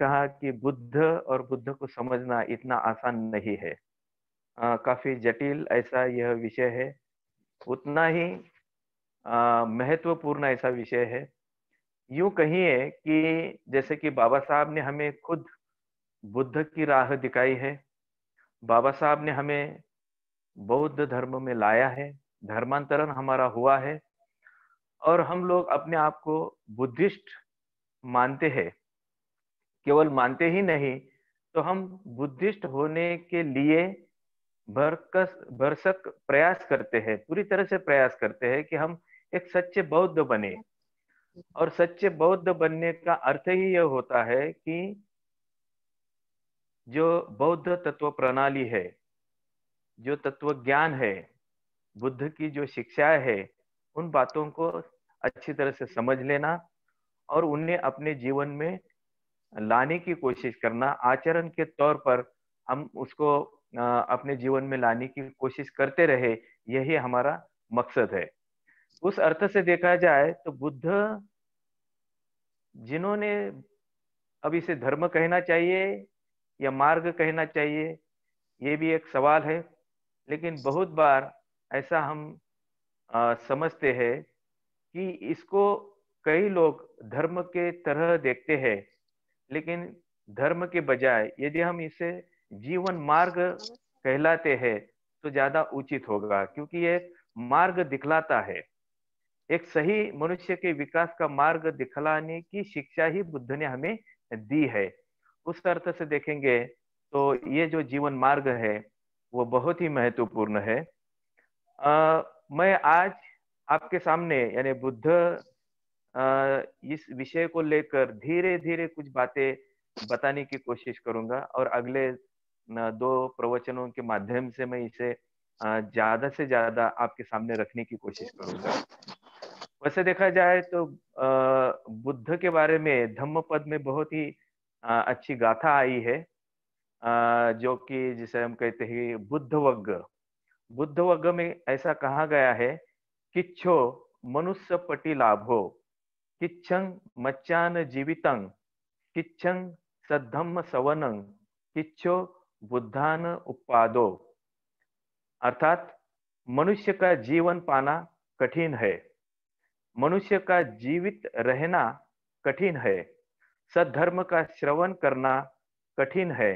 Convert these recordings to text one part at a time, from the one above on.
कहा कि बुद्ध और बुद्ध को समझना इतना आसान नहीं है आ, काफी जटिल ऐसा यह विषय है उतना ही महत्वपूर्ण ऐसा विषय है यूं कहिए कि जैसे कि बाबा साहब ने हमें खुद बुद्ध की राह दिखाई है बाबा साहब ने हमें बौद्ध धर्म में लाया है धर्मांतरण हमारा हुआ है और हम लोग अपने आप को बुद्धिस्ट मानते हैं केवल मानते ही नहीं तो हम बुद्धिस्ट होने के लिए भरकस भरसक प्रयास करते हैं पूरी तरह से प्रयास करते हैं कि हम एक सच्चे बौद्ध बने और सच्चे बौद्ध बनने का अर्थ ही यह होता है कि जो बौद्ध तत्व प्रणाली है जो तत्व ज्ञान है बुद्ध की जो शिक्षाएं है उन बातों को अच्छी तरह से समझ लेना और उन्हें अपने जीवन में लाने की कोशिश करना आचरण के तौर पर हम उसको अपने जीवन में लाने की कोशिश करते रहे यही हमारा मकसद है उस अर्थ से देखा जाए तो बुद्ध जिन्होंने अब इसे धर्म कहना चाहिए या मार्ग कहना चाहिए ये भी एक सवाल है लेकिन बहुत बार ऐसा हम आ, समझते हैं कि इसको कई लोग धर्म के तरह देखते हैं लेकिन धर्म के बजाय यदि हम इसे जीवन मार्ग कहलाते हैं तो ज्यादा उचित होगा क्योंकि ये मार्ग दिखलाता है एक सही मनुष्य के विकास का मार्ग दिखलाने की शिक्षा ही बुद्ध ने हमें दी है उस अर्थ से देखेंगे तो ये जो जीवन मार्ग है वो बहुत ही महत्वपूर्ण है आ, मैं आज आपके सामने यानी बुद्ध इस विषय को लेकर धीरे धीरे कुछ बातें बताने की कोशिश करूंगा और अगले दो प्रवचनों के माध्यम से मैं इसे ज्यादा से ज्यादा आपके सामने रखने की कोशिश करूंगा वैसे देखा जाए तो बुद्ध के बारे में धम्म पद में बहुत ही अच्छी गाथा आई है जो कि जिसे हम कहते हैं बुद्ध वग्ग में ऐसा कहा गया है किच्छो मनुष्य पटी लाभ हो किच्छंग मच्छान जीवितं किच्छंग सद्धम्म सवनं किच्छो बुद्धान उपादो अर्थात मनुष्य का जीवन पाना कठिन है मनुष्य का जीवित रहना कठिन है सद्धर्म का श्रवण करना कठिन है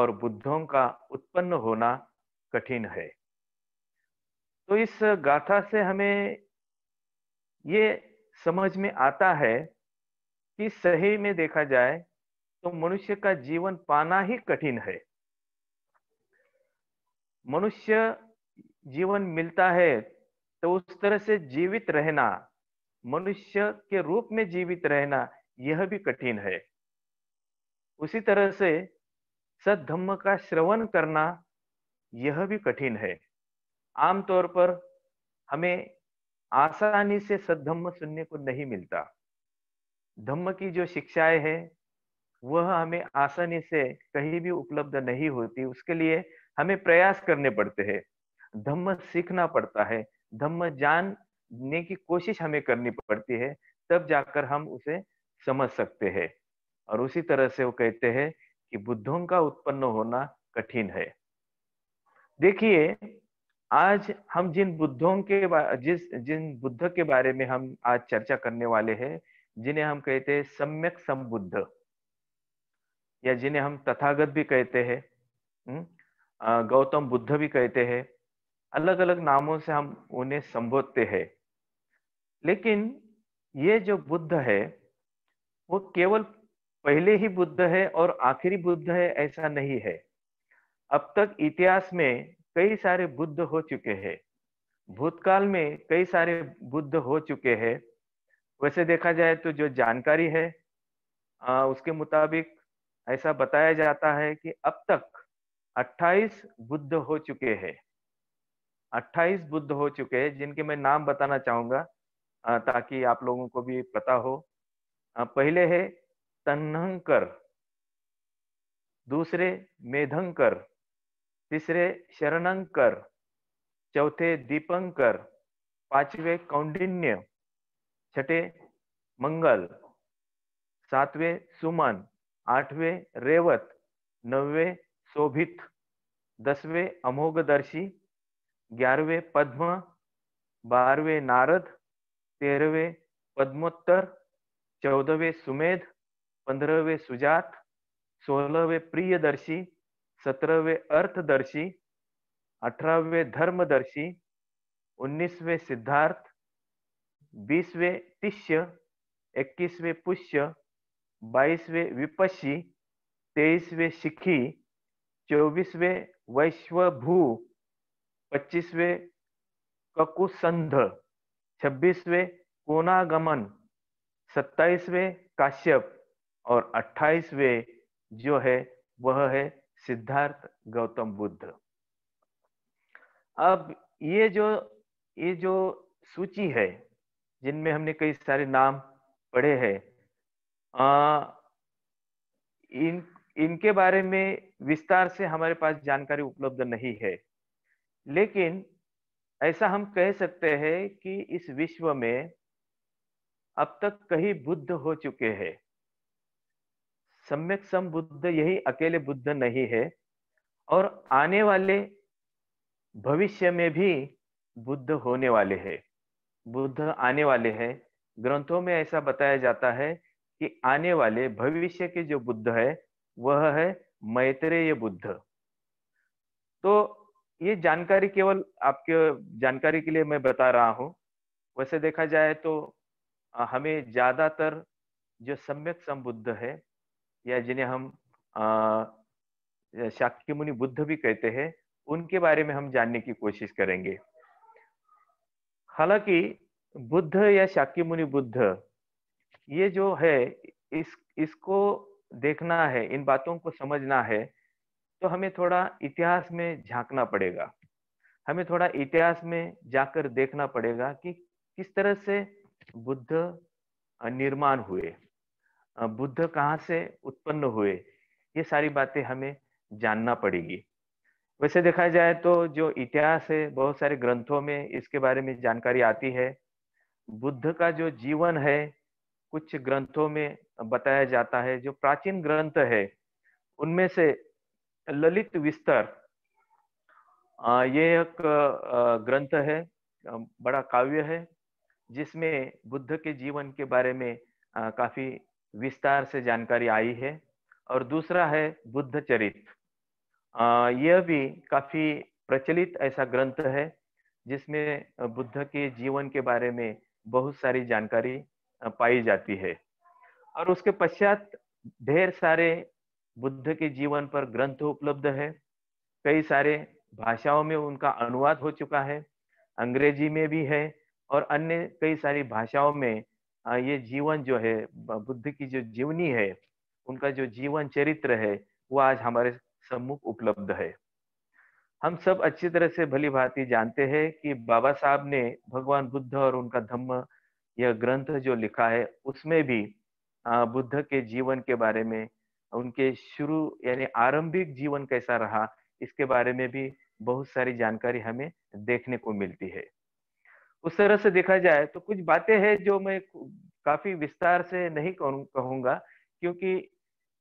और बुद्धों का उत्पन्न होना कठिन है तो इस गाथा से हमें ये समझ में आता है कि सही में देखा जाए तो मनुष्य का जीवन पाना ही कठिन है मनुष्य जीवन मिलता है तो उस तरह से जीवित रहना मनुष्य के रूप में जीवित रहना यह भी कठिन है उसी तरह से सद्धम्म का श्रवण करना यह भी कठिन है आमतौर पर हमें आसानी से सद्धम्म सुनने को नहीं मिलता धम्म की जो शिक्षाएं है वह हमें आसानी से कहीं भी उपलब्ध नहीं होती उसके लिए हमें प्रयास करने पड़ते हैं धम्म सीखना पड़ता है धम्म जानने की कोशिश हमें करनी पड़ती है तब जाकर हम उसे समझ सकते हैं और उसी तरह से वो कहते हैं कि बुद्धों का उत्पन्न होना कठिन है देखिए आज हम जिन बुद्धों के जिस जिन बुद्ध के बारे में हम आज चर्चा करने वाले हैं जिन्हें हम कहते हैं सम्यक संबुद्ध या जिन्हें हम तथागत भी कहते हैं हम्म, गौतम बुद्ध भी कहते हैं अलग अलग नामों से हम उन्हें संबोधते हैं लेकिन ये जो बुद्ध है वो केवल पहले ही बुद्ध है और आखिरी बुद्ध है ऐसा नहीं है अब तक इतिहास में कई सारे बुद्ध हो चुके हैं भूतकाल में कई सारे बुद्ध हो चुके हैं वैसे देखा जाए तो जो जानकारी है आ, उसके मुताबिक ऐसा बताया जाता है कि अब तक 28 बुद्ध हो चुके हैं 28 बुद्ध हो चुके हैं जिनके मैं नाम बताना आ, ताकि आप लोगों को भी पता हो पहले है तन्हंकर दूसरे मेधंकर तीसरे शरणंकर चौथे दीपंकर पांचवे कौंडिन्य छठे मंगल सातवे सुमन आठवे रेवत नववे शोभित दसवे अमोघदर्शी ग्यारहवे पद्म बारहवे नारद तेरहवे पद्मोत्तर चौदहवे सुमेध पंद्रहवे सुजात सोलहवे प्रियदर्शी सत्रहवें अर्थदर्शी अठारहवें धर्मदर्शी उन्नीसवें सिद्धार्थ बीसवें तिष्य इक्कीसवें पुष्य बाईसवें विपशी तेईसवें शिखी चौबीसवें वैश्वभू पच्चीसवें ककुसंध छब्बीसवे कोनागमन सत्ताईसवे काश्यप और अट्ठाईसवें जो है वह है सिद्धार्थ गौतम बुद्ध अब ये जो ये जो सूची है जिनमें हमने कई सारे नाम पढ़े हैं इन इनके बारे में विस्तार से हमारे पास जानकारी उपलब्ध नहीं है लेकिन ऐसा हम कह सकते हैं कि इस विश्व में अब तक कई बुद्ध हो चुके हैं सम्यक सम बुद्ध यही अकेले बुद्ध नहीं है और आने वाले भविष्य में भी बुद्ध होने वाले हैं बुद्ध आने वाले हैं ग्रंथों में ऐसा बताया जाता है कि आने वाले भविष्य के जो बुद्ध है वह है मैत्रेय बुद्ध तो ये जानकारी केवल आपके जानकारी के लिए मैं बता रहा हूँ वैसे देखा जाए तो हमें ज्यादातर जो सम्यक संबुद्ध है या जिन्हें हम शाक्य मुनि बुद्ध भी कहते हैं उनके बारे में हम जानने की कोशिश करेंगे हालांकि बुद्ध या शाक्य मुनि बुद्ध ये जो है इस इसको देखना है इन बातों को समझना है तो हमें थोड़ा इतिहास में झांकना पड़ेगा हमें थोड़ा इतिहास में जाकर देखना पड़ेगा कि किस तरह से बुद्ध निर्माण हुए बुद्ध कहाँ से उत्पन्न हुए ये सारी बातें हमें जानना पड़ेगी वैसे देखा जाए तो जो इतिहास है बहुत सारे ग्रंथों में इसके बारे में जानकारी आती है बुद्ध का जो जीवन है कुछ ग्रंथों में बताया जाता है जो प्राचीन ग्रंथ है उनमें से ललित विस्तर ये एक ग्रंथ है बड़ा काव्य है जिसमें बुद्ध के जीवन के बारे में काफी विस्तार से जानकारी आई है और दूसरा है बुद्ध चरित यह भी काफी प्रचलित ऐसा ग्रंथ है जिसमें बुद्ध के जीवन के बारे में बहुत सारी जानकारी पाई जाती है और उसके पश्चात ढेर सारे बुद्ध के जीवन पर ग्रंथ उपलब्ध है कई सारे भाषाओं में उनका अनुवाद हो चुका है अंग्रेजी में भी है और अन्य कई सारी भाषाओं में हाँ, ये जीवन जो है बुद्ध की जो जीवनी है उनका जो जीवन चरित्र है वो आज हमारे सम्मुख उपलब्ध है हम सब अच्छी तरह से भली भांति जानते हैं कि बाबा साहब ने भगवान बुद्ध और उनका धम्म यह ग्रंथ जो लिखा है उसमें भी बुद्ध के जीवन के बारे में उनके शुरू यानी आरंभिक जीवन कैसा रहा इसके बारे में भी बहुत सारी जानकारी हमें देखने को मिलती है उस तरह से देखा जाए तो कुछ बातें हैं जो मैं काफी विस्तार से नहीं कहूंगा क्योंकि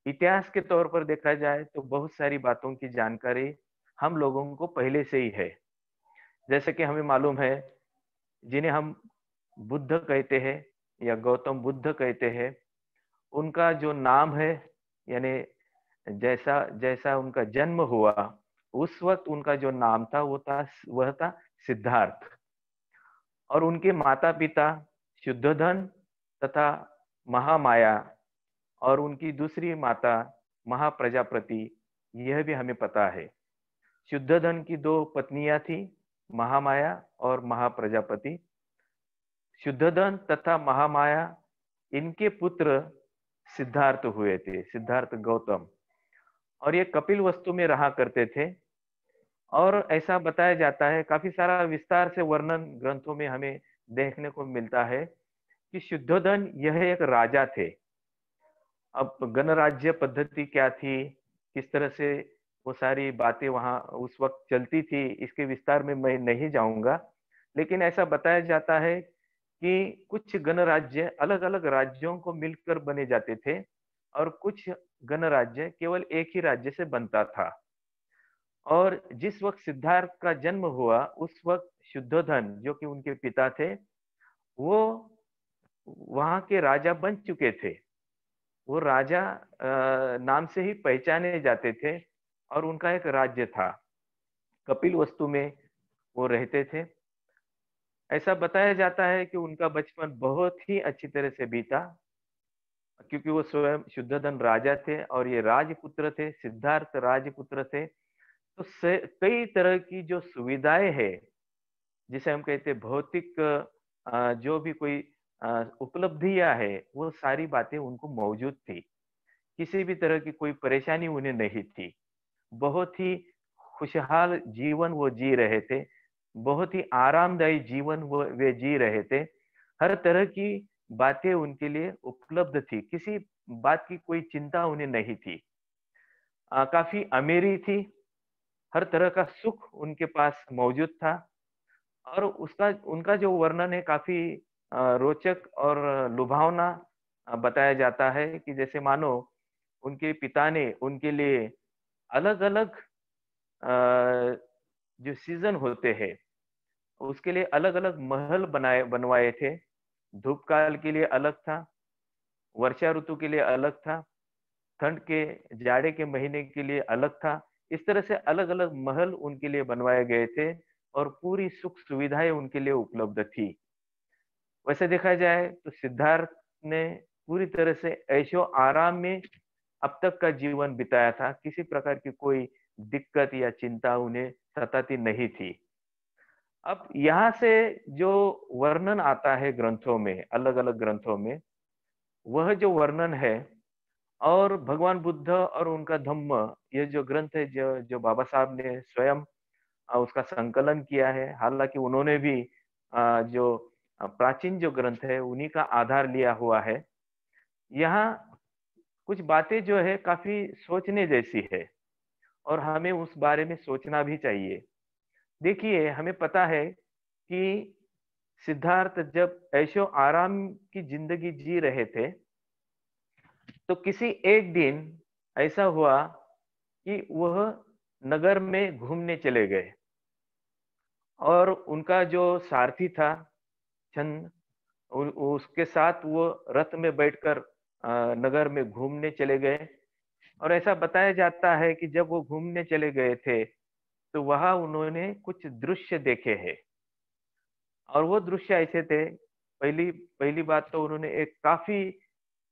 इतिहास के तौर पर देखा जाए तो बहुत सारी बातों की जानकारी हम लोगों को पहले से ही है जैसे कि हमें मालूम है जिन्हें हम बुद्ध कहते हैं या गौतम बुद्ध कहते हैं उनका जो नाम है यानी जैसा जैसा उनका जन्म हुआ उस वक्त उनका जो नाम था वो था वह था सिद्धार्थ और उनके माता पिता शुद्धोधन तथा महामाया और उनकी दूसरी माता महाप्रजापति यह भी हमें पता है शुद्धोधन की दो पत्नियां थी महामाया और महाप्रजापति शुद्धोधन तथा महामाया इनके पुत्र सिद्धार्थ हुए थे सिद्धार्थ गौतम और ये कपिल वस्तु में रहा करते थे और ऐसा बताया जाता है काफी सारा विस्तार से वर्णन ग्रंथों में हमें देखने को मिलता है कि शुद्धोधन यह एक राजा थे अब गणराज्य पद्धति क्या थी किस तरह से वो सारी बातें वहाँ उस वक्त चलती थी इसके विस्तार में मैं नहीं जाऊंगा लेकिन ऐसा बताया जाता है कि कुछ गणराज्य अलग अलग राज्यों को मिलकर बने जाते थे और कुछ गणराज्य केवल एक ही राज्य से बनता था और जिस वक्त सिद्धार्थ का जन्म हुआ उस वक्त शुद्धोधन जो कि उनके पिता थे वो वहां के राजा बन चुके थे वो राजा नाम से ही पहचाने जाते थे और उनका एक राज्य था कपिल वस्तु में वो रहते थे ऐसा बताया जाता है कि उनका बचपन बहुत ही अच्छी तरह से बीता क्योंकि वो स्वयं शुद्धधन राजा थे और ये राजपुत्र थे सिद्धार्थ राजपुत्र थे तो कई तरह की जो सुविधाएं है जिसे हम कहते हैं भौतिक जो भी कोई उपलब्धियां है वो सारी बातें उनको मौजूद थी किसी भी तरह की कोई परेशानी उन्हें नहीं थी बहुत ही खुशहाल जीवन वो जी रहे थे बहुत ही आरामदायी जीवन वो वे जी रहे थे हर तरह की बातें उनके लिए उपलब्ध थी किसी बात की कोई चिंता उन्हें नहीं थी आ, काफी अमीरी थी हर तरह का सुख उनके पास मौजूद था और उसका उनका जो वर्णन है काफी रोचक और लुभावना बताया जाता है कि जैसे मानो उनके पिता ने उनके लिए अलग अलग जो सीजन होते हैं उसके लिए अलग अलग महल बनाए बनवाए थे धूप काल के लिए अलग था वर्षा ऋतु के लिए अलग था ठंड के जाड़े के महीने के लिए अलग था इस तरह से अलग अलग महल उनके लिए बनवाए गए थे और पूरी सुख सुविधाएं उनके लिए उपलब्ध थी वैसे देखा जाए तो सिद्धार्थ ने पूरी तरह से ऐशो आराम में अब तक का जीवन बिताया था किसी प्रकार की कोई दिक्कत या चिंता उन्हें सताती नहीं थी अब यहां से जो वर्णन आता है ग्रंथों में अलग अलग ग्रंथों में वह जो वर्णन है और भगवान बुद्ध और उनका धम्म ये जो ग्रंथ है जो जो बाबा साहब ने स्वयं उसका संकलन किया है हालांकि उन्होंने भी जो प्राचीन जो ग्रंथ है उन्हीं का आधार लिया हुआ है यहाँ कुछ बातें जो है काफी सोचने जैसी है और हमें उस बारे में सोचना भी चाहिए देखिए हमें पता है कि सिद्धार्थ जब ऐशो आराम की जिंदगी जी रहे थे तो किसी एक दिन ऐसा हुआ कि वह नगर में घूमने चले गए और उनका जो सारथी था चंद उसके साथ वो रथ में बैठकर नगर में घूमने चले गए और ऐसा बताया जाता है कि जब वो घूमने चले गए थे तो वहां उन्होंने कुछ दृश्य देखे हैं और वो दृश्य ऐसे थे पहली पहली बात तो उन्होंने एक काफी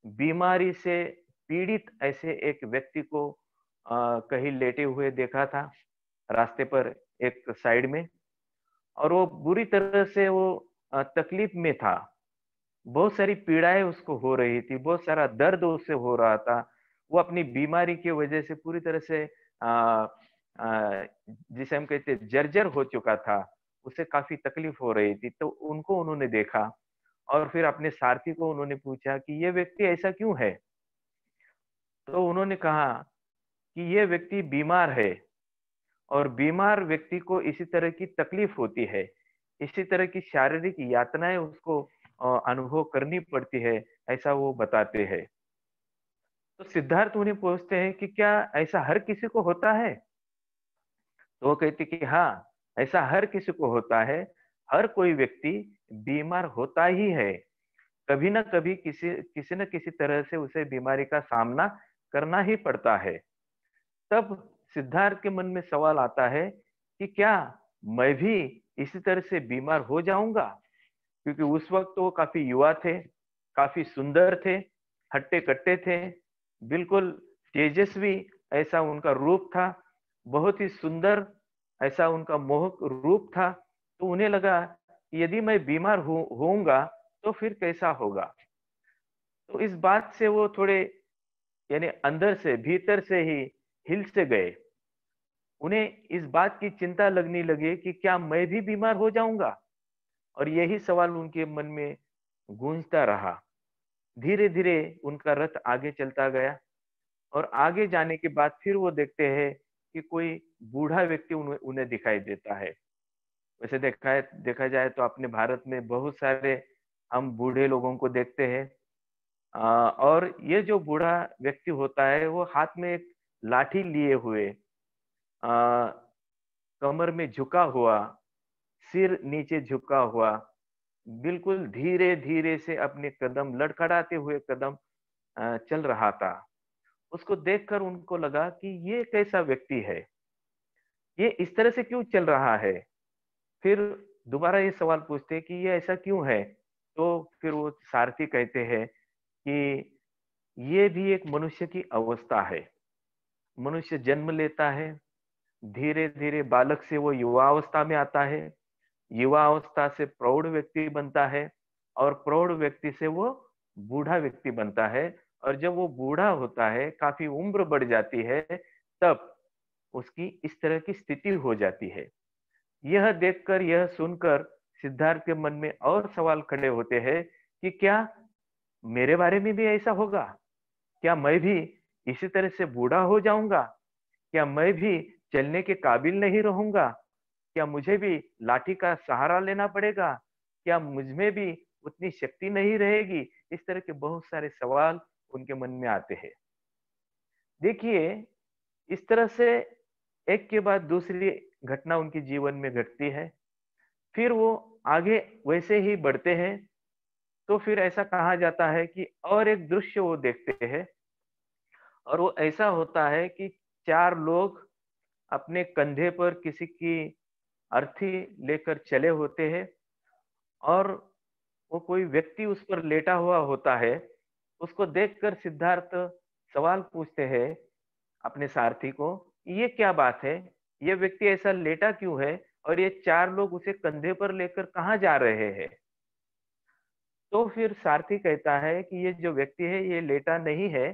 बीमारी से पीड़ित ऐसे एक व्यक्ति को आ, कहीं लेटे हुए देखा था रास्ते पर एक साइड में और वो बुरी तरह से वो तकलीफ में था बहुत सारी पीड़ाएं उसको हो रही थी बहुत सारा दर्द उससे हो रहा था वो अपनी बीमारी की वजह से पूरी तरह से जिसे हम कहते जर्जर हो चुका था उसे काफी तकलीफ हो रही थी तो उनको उन्होंने देखा और फिर अपने सारथी को उन्होंने पूछा कि ये व्यक्ति ऐसा क्यों है तो उन्होंने कहा कि ये व्यक्ति बीमार है और बीमार व्यक्ति को इसी तरह की तकलीफ होती है इसी तरह की शारीरिक यातनाएं उसको अनुभव करनी पड़ती है ऐसा वो बताते हैं तो सिद्धार्थ उन्हें पूछते हैं कि क्या ऐसा हर किसी को होता है तो वो कहते कि हाँ ऐसा हर किसी को होता है हर कोई व्यक्ति बीमार होता ही है कभी ना कभी किसी किसी न किसी तरह से उसे बीमारी का सामना करना ही पड़ता है तब सिद्धार्थ के मन में सवाल आता है कि क्या मैं भी इसी तरह से बीमार हो जाऊंगा क्योंकि उस वक्त वो काफी युवा थे काफी सुंदर थे हट्टे कट्टे थे बिल्कुल तेजस्वी ऐसा उनका रूप था बहुत ही सुंदर ऐसा उनका मोहक रूप था तो उन्हें लगा यदि मैं बीमार होऊंगा तो फिर कैसा होगा तो इस बात से वो थोड़े यानी अंदर से भीतर से ही हिल से गए उन्हें इस बात की चिंता लगने लगी कि क्या मैं भी बीमार हो जाऊंगा और यही सवाल उनके मन में गूंजता रहा धीरे धीरे उनका रथ आगे चलता गया और आगे जाने के बाद फिर वो देखते हैं कि कोई बूढ़ा व्यक्ति उन्हें दिखाई देता है वैसे देखा है देखा जाए तो अपने भारत में बहुत सारे हम बूढ़े लोगों को देखते हैं और ये जो बूढ़ा व्यक्ति होता है वो हाथ में एक लाठी लिए हुए आ, कमर में झुका हुआ सिर नीचे झुका हुआ बिल्कुल धीरे धीरे से अपने कदम लड़खड़ाते हुए कदम चल रहा था उसको देखकर उनको लगा कि ये कैसा व्यक्ति है ये इस तरह से क्यों चल रहा है फिर दोबारा ये सवाल पूछते हैं कि ये ऐसा क्यों है तो फिर वो सारथी कहते हैं कि ये भी एक मनुष्य की अवस्था है मनुष्य जन्म लेता है धीरे धीरे बालक से वो युवा अवस्था में आता है युवा अवस्था से प्रौढ़ व्यक्ति बनता है और प्रौढ़ व्यक्ति से वो बूढ़ा व्यक्ति बनता है और जब वो बूढ़ा होता है काफी उम्र बढ़ जाती है तब उसकी इस तरह की स्थिति हो जाती है यह देखकर यह सुनकर सिद्धार्थ के मन में और सवाल खड़े होते हैं कि क्या मेरे बारे में भी ऐसा होगा क्या मैं भी इसी तरह से बूढ़ा हो जाऊंगा क्या मैं भी चलने के काबिल नहीं रहूंगा क्या मुझे भी लाठी का सहारा लेना पड़ेगा क्या मुझमें भी उतनी शक्ति नहीं रहेगी इस तरह के बहुत सारे सवाल उनके मन में आते हैं देखिए इस तरह से एक के बाद दूसरी घटना उनके जीवन में घटती है फिर वो आगे वैसे ही बढ़ते हैं तो फिर ऐसा कहा जाता है कि और एक दृश्य वो देखते हैं और वो ऐसा होता है कि चार लोग अपने कंधे पर किसी की अर्थी लेकर चले होते हैं और वो कोई व्यक्ति उस पर लेटा हुआ होता है उसको देखकर सिद्धार्थ सवाल पूछते हैं अपने सारथी को ये क्या बात है ये व्यक्ति ऐसा लेटा क्यों है और ये चार लोग उसे कंधे पर लेकर कहा जा रहे हैं तो फिर सारथी कहता है कि ये जो व्यक्ति है ये लेटा नहीं है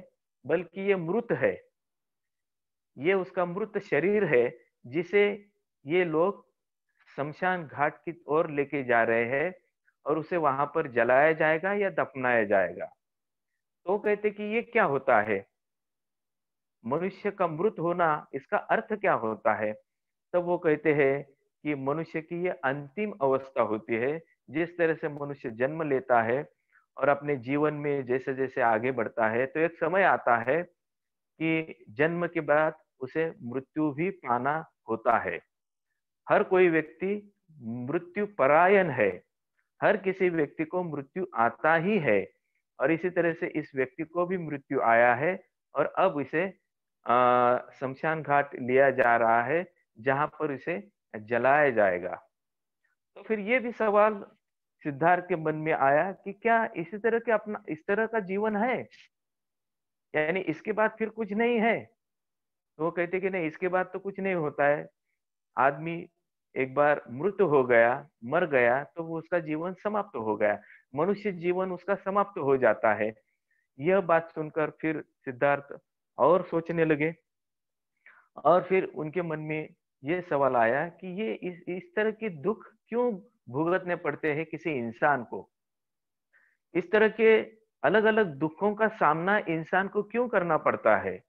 बल्कि ये मृत है ये उसका मृत शरीर है जिसे ये लोग शमशान घाट की ओर लेके जा रहे हैं और उसे वहां पर जलाया जाएगा या दफनाया जाएगा तो कहते कि ये क्या होता है मनुष्य का मृत होना इसका अर्थ क्या होता है तब वो कहते हैं कि मनुष्य की ये अंतिम अवस्था होती है जिस तरह से मनुष्य जन्म लेता है और अपने जीवन में जैसे जैसे आगे बढ़ता है तो एक समय आता है कि जन्म के बाद उसे मृत्यु भी पाना होता है हर कोई व्यक्ति मृत्यु परायण है हर किसी व्यक्ति को मृत्यु आता ही है और इसी तरह से इस व्यक्ति को भी मृत्यु आया है और अब इसे शमशान घाट लिया जा रहा है जहां पर इसे जलाया जाएगा तो फिर ये भी सवाल सिद्धार्थ के मन में आया कि क्या इसी तरह के अपना इस तरह का जीवन है यानी इसके बाद फिर कुछ नहीं है तो वो कहते कि नहीं इसके बाद तो कुछ नहीं होता है आदमी एक बार मृत हो गया मर गया तो वो उसका जीवन समाप्त हो गया मनुष्य जीवन उसका समाप्त हो जाता है यह बात सुनकर फिर सिद्धार्थ और सोचने लगे और फिर उनके मन में ये सवाल आया कि ये इस इस तरह के दुख क्यों भुगतने पड़ते हैं किसी इंसान को इस तरह के अलग अलग दुखों का सामना इंसान को क्यों करना पड़ता है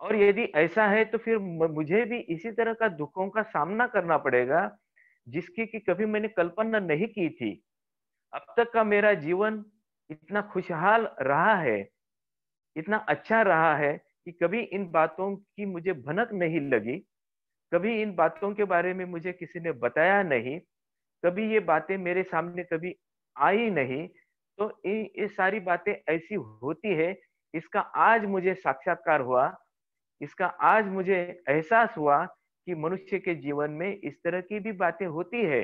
और यदि ऐसा है तो फिर मुझे भी इसी तरह का दुखों का सामना करना पड़ेगा जिसकी कि कभी मैंने कल्पना नहीं की थी अब तक का मेरा जीवन इतना खुशहाल रहा है इतना अच्छा रहा है कि कभी इन बातों की मुझे भनक नहीं लगी कभी इन बातों के बारे में मुझे किसी ने बताया नहीं कभी ये बातें मेरे सामने कभी आई नहीं तो ये सारी बातें ऐसी होती है इसका आज मुझे साक्षात्कार हुआ इसका आज मुझे एहसास हुआ कि मनुष्य के जीवन में इस तरह की भी बातें होती है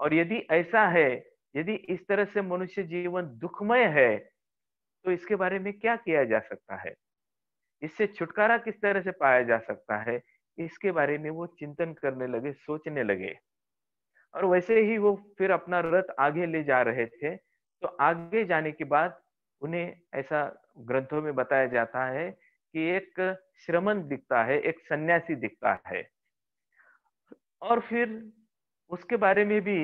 और यदि ऐसा है यदि इस तरह से मनुष्य जीवन दुखमय है तो इसके बारे में क्या किया जा सकता है इससे छुटकारा किस तरह से पाया जा सकता है इसके बारे में वो चिंतन करने लगे सोचने लगे और वैसे ही वो फिर अपना रथ आगे ले जा रहे थे तो आगे जाने के बाद उन्हें ऐसा ग्रंथों में बताया जाता है कि एक श्रमण दिखता है एक सन्यासी दिखता है और फिर उसके बारे में भी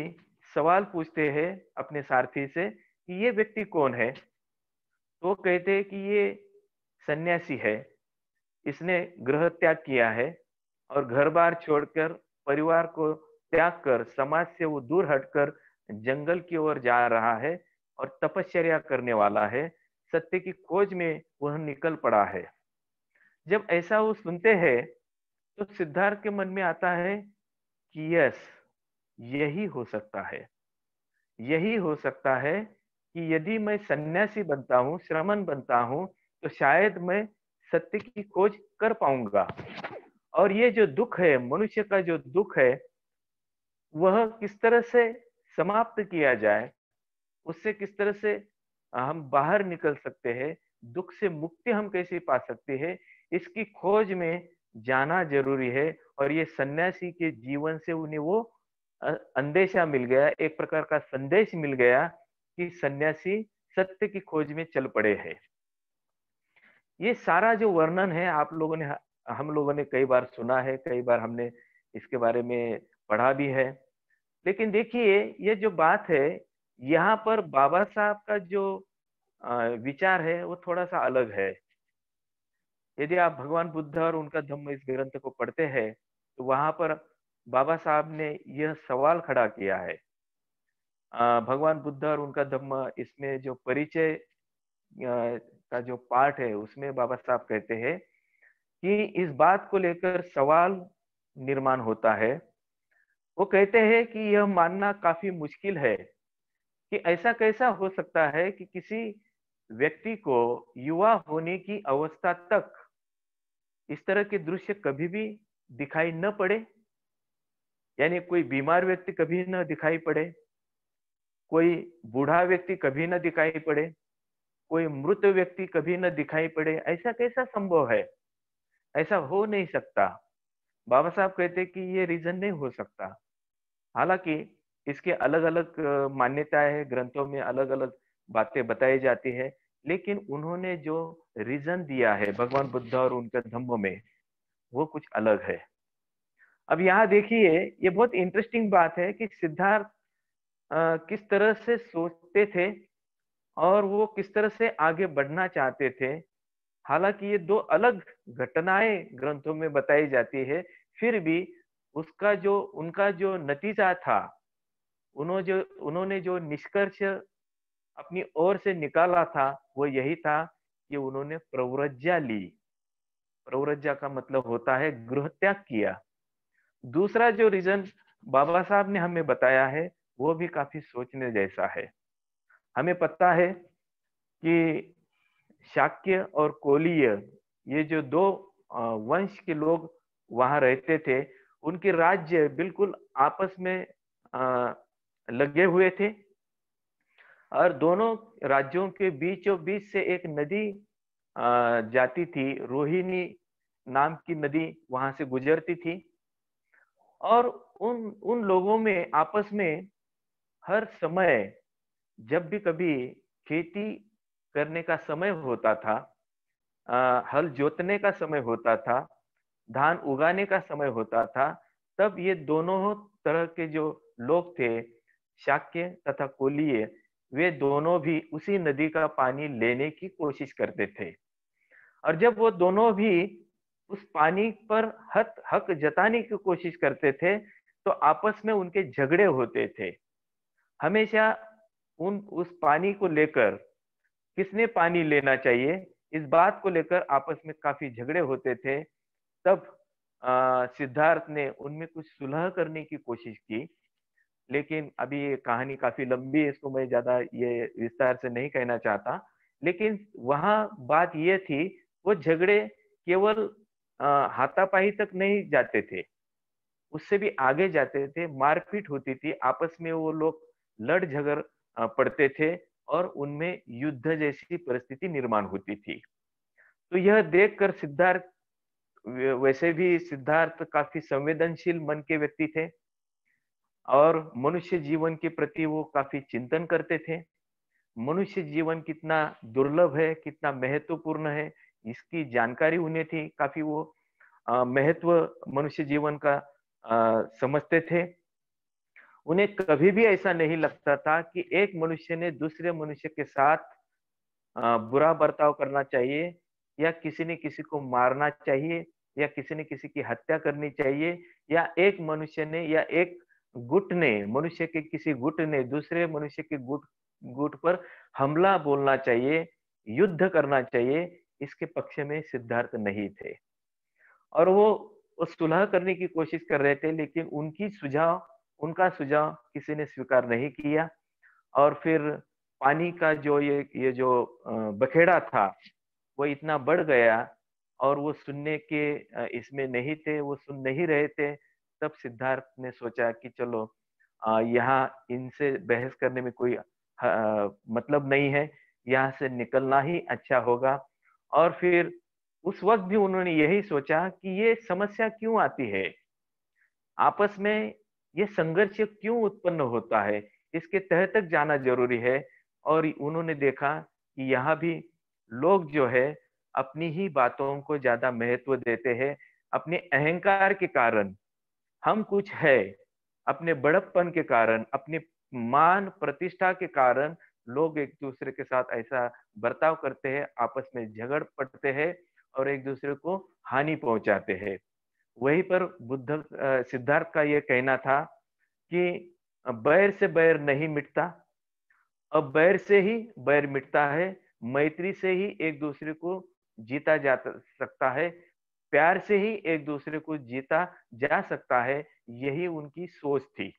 सवाल पूछते हैं अपने सारथी से कि ये व्यक्ति कौन है तो वो कहते हैं कि ये सन्यासी है इसने ग्रह त्याग किया है और घर बार छोड़कर परिवार को त्याग कर समाज से वो दूर हटकर जंगल की ओर जा रहा है और तपश्चर्या करने वाला है सत्य की खोज में वह निकल पड़ा है जब ऐसा वो सुनते हैं तो सिद्धार्थ के मन में आता है कि यस यही हो सकता है यही हो सकता है कि यदि मैं सन्यासी बनता हूँ श्रमण बनता हूँ तो शायद मैं सत्य की खोज कर पाऊंगा और ये जो दुख है मनुष्य का जो दुख है वह किस तरह से समाप्त किया जाए उससे किस तरह से हम बाहर निकल सकते हैं दुख से मुक्ति हम कैसे पा सकते हैं इसकी खोज में जाना जरूरी है और ये सन्यासी के जीवन से उन्हें वो अंदेशा मिल गया एक प्रकार का संदेश मिल गया कि सन्यासी सत्य की खोज में चल पड़े हैं ये सारा जो वर्णन है आप लोगों ने हम लोगों ने कई बार सुना है कई बार हमने इसके बारे में पढ़ा भी है लेकिन देखिए ये जो बात है यहाँ पर बाबा साहब का जो विचार है वो थोड़ा सा अलग है यदि आप भगवान बुद्ध और उनका धम्म इस ग्रंथ को पढ़ते हैं तो वहां पर बाबा साहब ने यह सवाल खड़ा किया है भगवान बुद्ध और उनका धम्म इसमें जो परिचय का जो पाठ है उसमें बाबा साहब कहते हैं कि इस बात को लेकर सवाल निर्माण होता है वो कहते हैं कि यह मानना काफी मुश्किल है कि ऐसा कैसा हो सकता है कि किसी व्यक्ति को युवा होने की अवस्था तक इस तरह के दृश्य कभी भी दिखाई न पड़े यानी कोई बीमार व्यक्ति कभी न दिखाई पड़े कोई बूढ़ा व्यक्ति कभी न दिखाई पड़े कोई मृत व्यक्ति कभी न दिखाई पड़े ऐसा कैसा संभव है ऐसा हो नहीं सकता बाबा साहब कहते कि ये रीजन नहीं हो सकता हालांकि इसके अलग अलग मान्यता है ग्रंथों में अलग अलग बातें बताई जाती है लेकिन उन्होंने जो रीजन दिया है भगवान बुद्ध और उनके धम्म में वो कुछ अलग है अब यहाँ देखिए ये बहुत इंटरेस्टिंग बात है कि सिद्धार्थ किस तरह से सोचते थे और वो किस तरह से आगे बढ़ना चाहते थे हालांकि ये दो अलग घटनाएं ग्रंथों में बताई जाती है फिर भी उसका जो उनका जो नतीजा था उन्होंने जो उन्होंने जो निष्कर्ष अपनी ओर से निकाला था वो यही था कि उन्होंने प्रव्रज्जा ली प्रवरज्जा का मतलब होता है गृह त्याग किया दूसरा जो रीजन बाबा साहब ने हमें बताया है वो भी काफी सोचने जैसा है हमें पता है कि शाक्य और कोलीय ये जो दो वंश के लोग वहां रहते थे उनके राज्य बिल्कुल आपस में लगे हुए थे और दोनों राज्यों के बीचों बीच से एक नदी जाती थी रोहिणी नाम की नदी वहां से गुजरती थी और उन उन लोगों में आपस में हर समय जब भी कभी खेती करने का समय होता था आ, हल जोतने का समय होता था धान उगाने का समय होता था तब ये दोनों तरह के जो लोग थे शाक्य तथा कोलिये वे दोनों भी उसी नदी का पानी लेने की कोशिश करते थे और जब वो दोनों भी उस पानी पर हक हक जताने की कोशिश करते थे तो आपस में उनके झगड़े होते थे हमेशा उन उस पानी को लेकर किसने पानी लेना चाहिए इस बात को लेकर आपस में काफी झगड़े होते थे तब सिद्धार्थ ने उनमें कुछ सुलह करने की कोशिश की लेकिन अभी ये कहानी काफी लंबी है इसको मैं ज्यादा ये विस्तार से नहीं कहना चाहता लेकिन वहां बात यह थी वो झगड़े केवल हाथापाही तक नहीं जाते थे उससे भी आगे जाते थे मारपीट होती थी आपस में वो लोग लड़ झगड़ पड़ते थे और उनमें युद्ध जैसी परिस्थिति निर्माण होती थी तो यह देखकर सिद्धार्थ वैसे भी सिद्धार्थ काफी संवेदनशील मन के व्यक्ति थे और मनुष्य जीवन के प्रति वो काफी चिंतन करते थे मनुष्य जीवन कितना दुर्लभ है कितना महत्वपूर्ण है इसकी जानकारी उन्हें थी काफी वो महत्व मनुष्य जीवन का आ, समझते थे उन्हें कभी भी ऐसा नहीं लगता था कि एक मनुष्य ने दूसरे मनुष्य के साथ बुरा बर्ताव करना चाहिए या किसी ने किसी को मारना चाहिए या किसी ने किसी की हत्या करनी चाहिए या एक मनुष्य ने या एक गुट ने मनुष्य के किसी गुट ने दूसरे मनुष्य के गुट गुट पर हमला बोलना चाहिए युद्ध करना चाहिए इसके पक्ष में सिद्धार्थ नहीं थे और वो सुलह करने की कोशिश कर रहे थे लेकिन उनकी सुझाव उनका सुझाव किसी ने स्वीकार नहीं किया और फिर पानी का जो ये ये जो बखेड़ा था वो इतना बढ़ गया और वो सुनने के इसमें नहीं थे वो सुन नहीं रहे थे तब सिद्धार्थ ने सोचा कि चलो यहाँ इनसे बहस करने में कोई आ, मतलब नहीं है यहाँ से निकलना ही अच्छा होगा और फिर उस वक्त भी उन्होंने यही सोचा कि ये समस्या क्यों आती है आपस में ये संघर्ष क्यों उत्पन्न होता है इसके तह तक जाना जरूरी है और उन्होंने देखा कि यहाँ भी लोग जो है अपनी ही बातों को ज्यादा महत्व देते हैं अपने अहंकार के कारण हम कुछ है अपने बड़प्पन के कारण अपने मान प्रतिष्ठा के कारण लोग एक दूसरे के साथ ऐसा बर्ताव करते हैं आपस में झगड़ पड़ते हैं और एक दूसरे को हानि पहुंचाते हैं वहीं पर बुद्ध सिद्धार्थ का यह कहना था कि बैर से बैर नहीं मिटता अब बैर से ही बैर मिटता है मैत्री से ही एक दूसरे को जीता जा सकता है प्यार से ही एक दूसरे को जीता जा सकता है यही उनकी सोच थी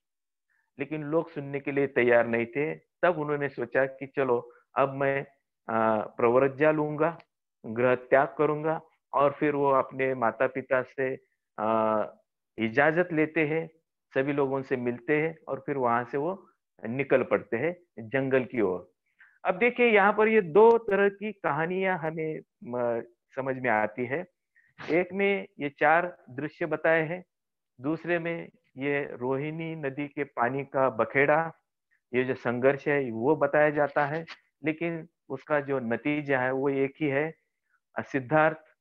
लेकिन लोग सुनने के लिए तैयार नहीं थे तब उन्होंने सोचा कि चलो अब मैं प्रवरज्ञा लूंगा ग्रह त्याग करूंगा और फिर वो अपने माता पिता से इजाजत लेते हैं सभी लोगों से मिलते हैं और फिर वहां से वो निकल पड़ते हैं जंगल की ओर अब देखिए यहाँ पर ये दो तरह की कहानियां हमें समझ में आती है एक में ये चार दृश्य बताए हैं दूसरे में ये रोहिणी नदी के पानी का बखेड़ा ये जो संघर्ष है वो बताया जाता है लेकिन उसका जो नतीजा है वो एक ही है सिद्धार्थ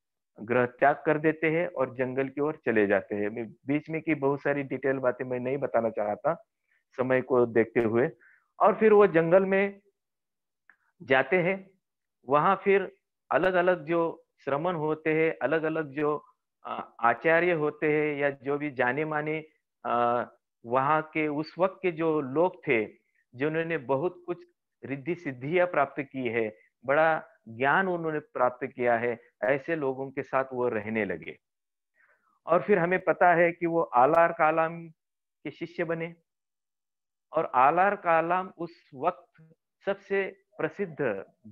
ग्रह त्याग कर देते हैं और जंगल की ओर चले जाते हैं बीच में की बहुत सारी डिटेल बातें मैं नहीं बताना चाहता समय को देखते हुए और फिर वो जंगल में जाते हैं वहां फिर अलग अलग जो श्रमण होते हैं अलग अलग जो आचार्य होते हैं या जो भी जाने माने वहाँ के उस वक्त के जो लोग थे जिन्होंने बहुत कुछ रिद्धि सिद्धियां प्राप्त की है बड़ा ज्ञान उन्होंने प्राप्त किया है ऐसे लोगों के साथ वो रहने लगे और फिर हमें पता है कि वो आलार कालाम के शिष्य बने और आलार कालाम उस वक्त सबसे प्रसिद्ध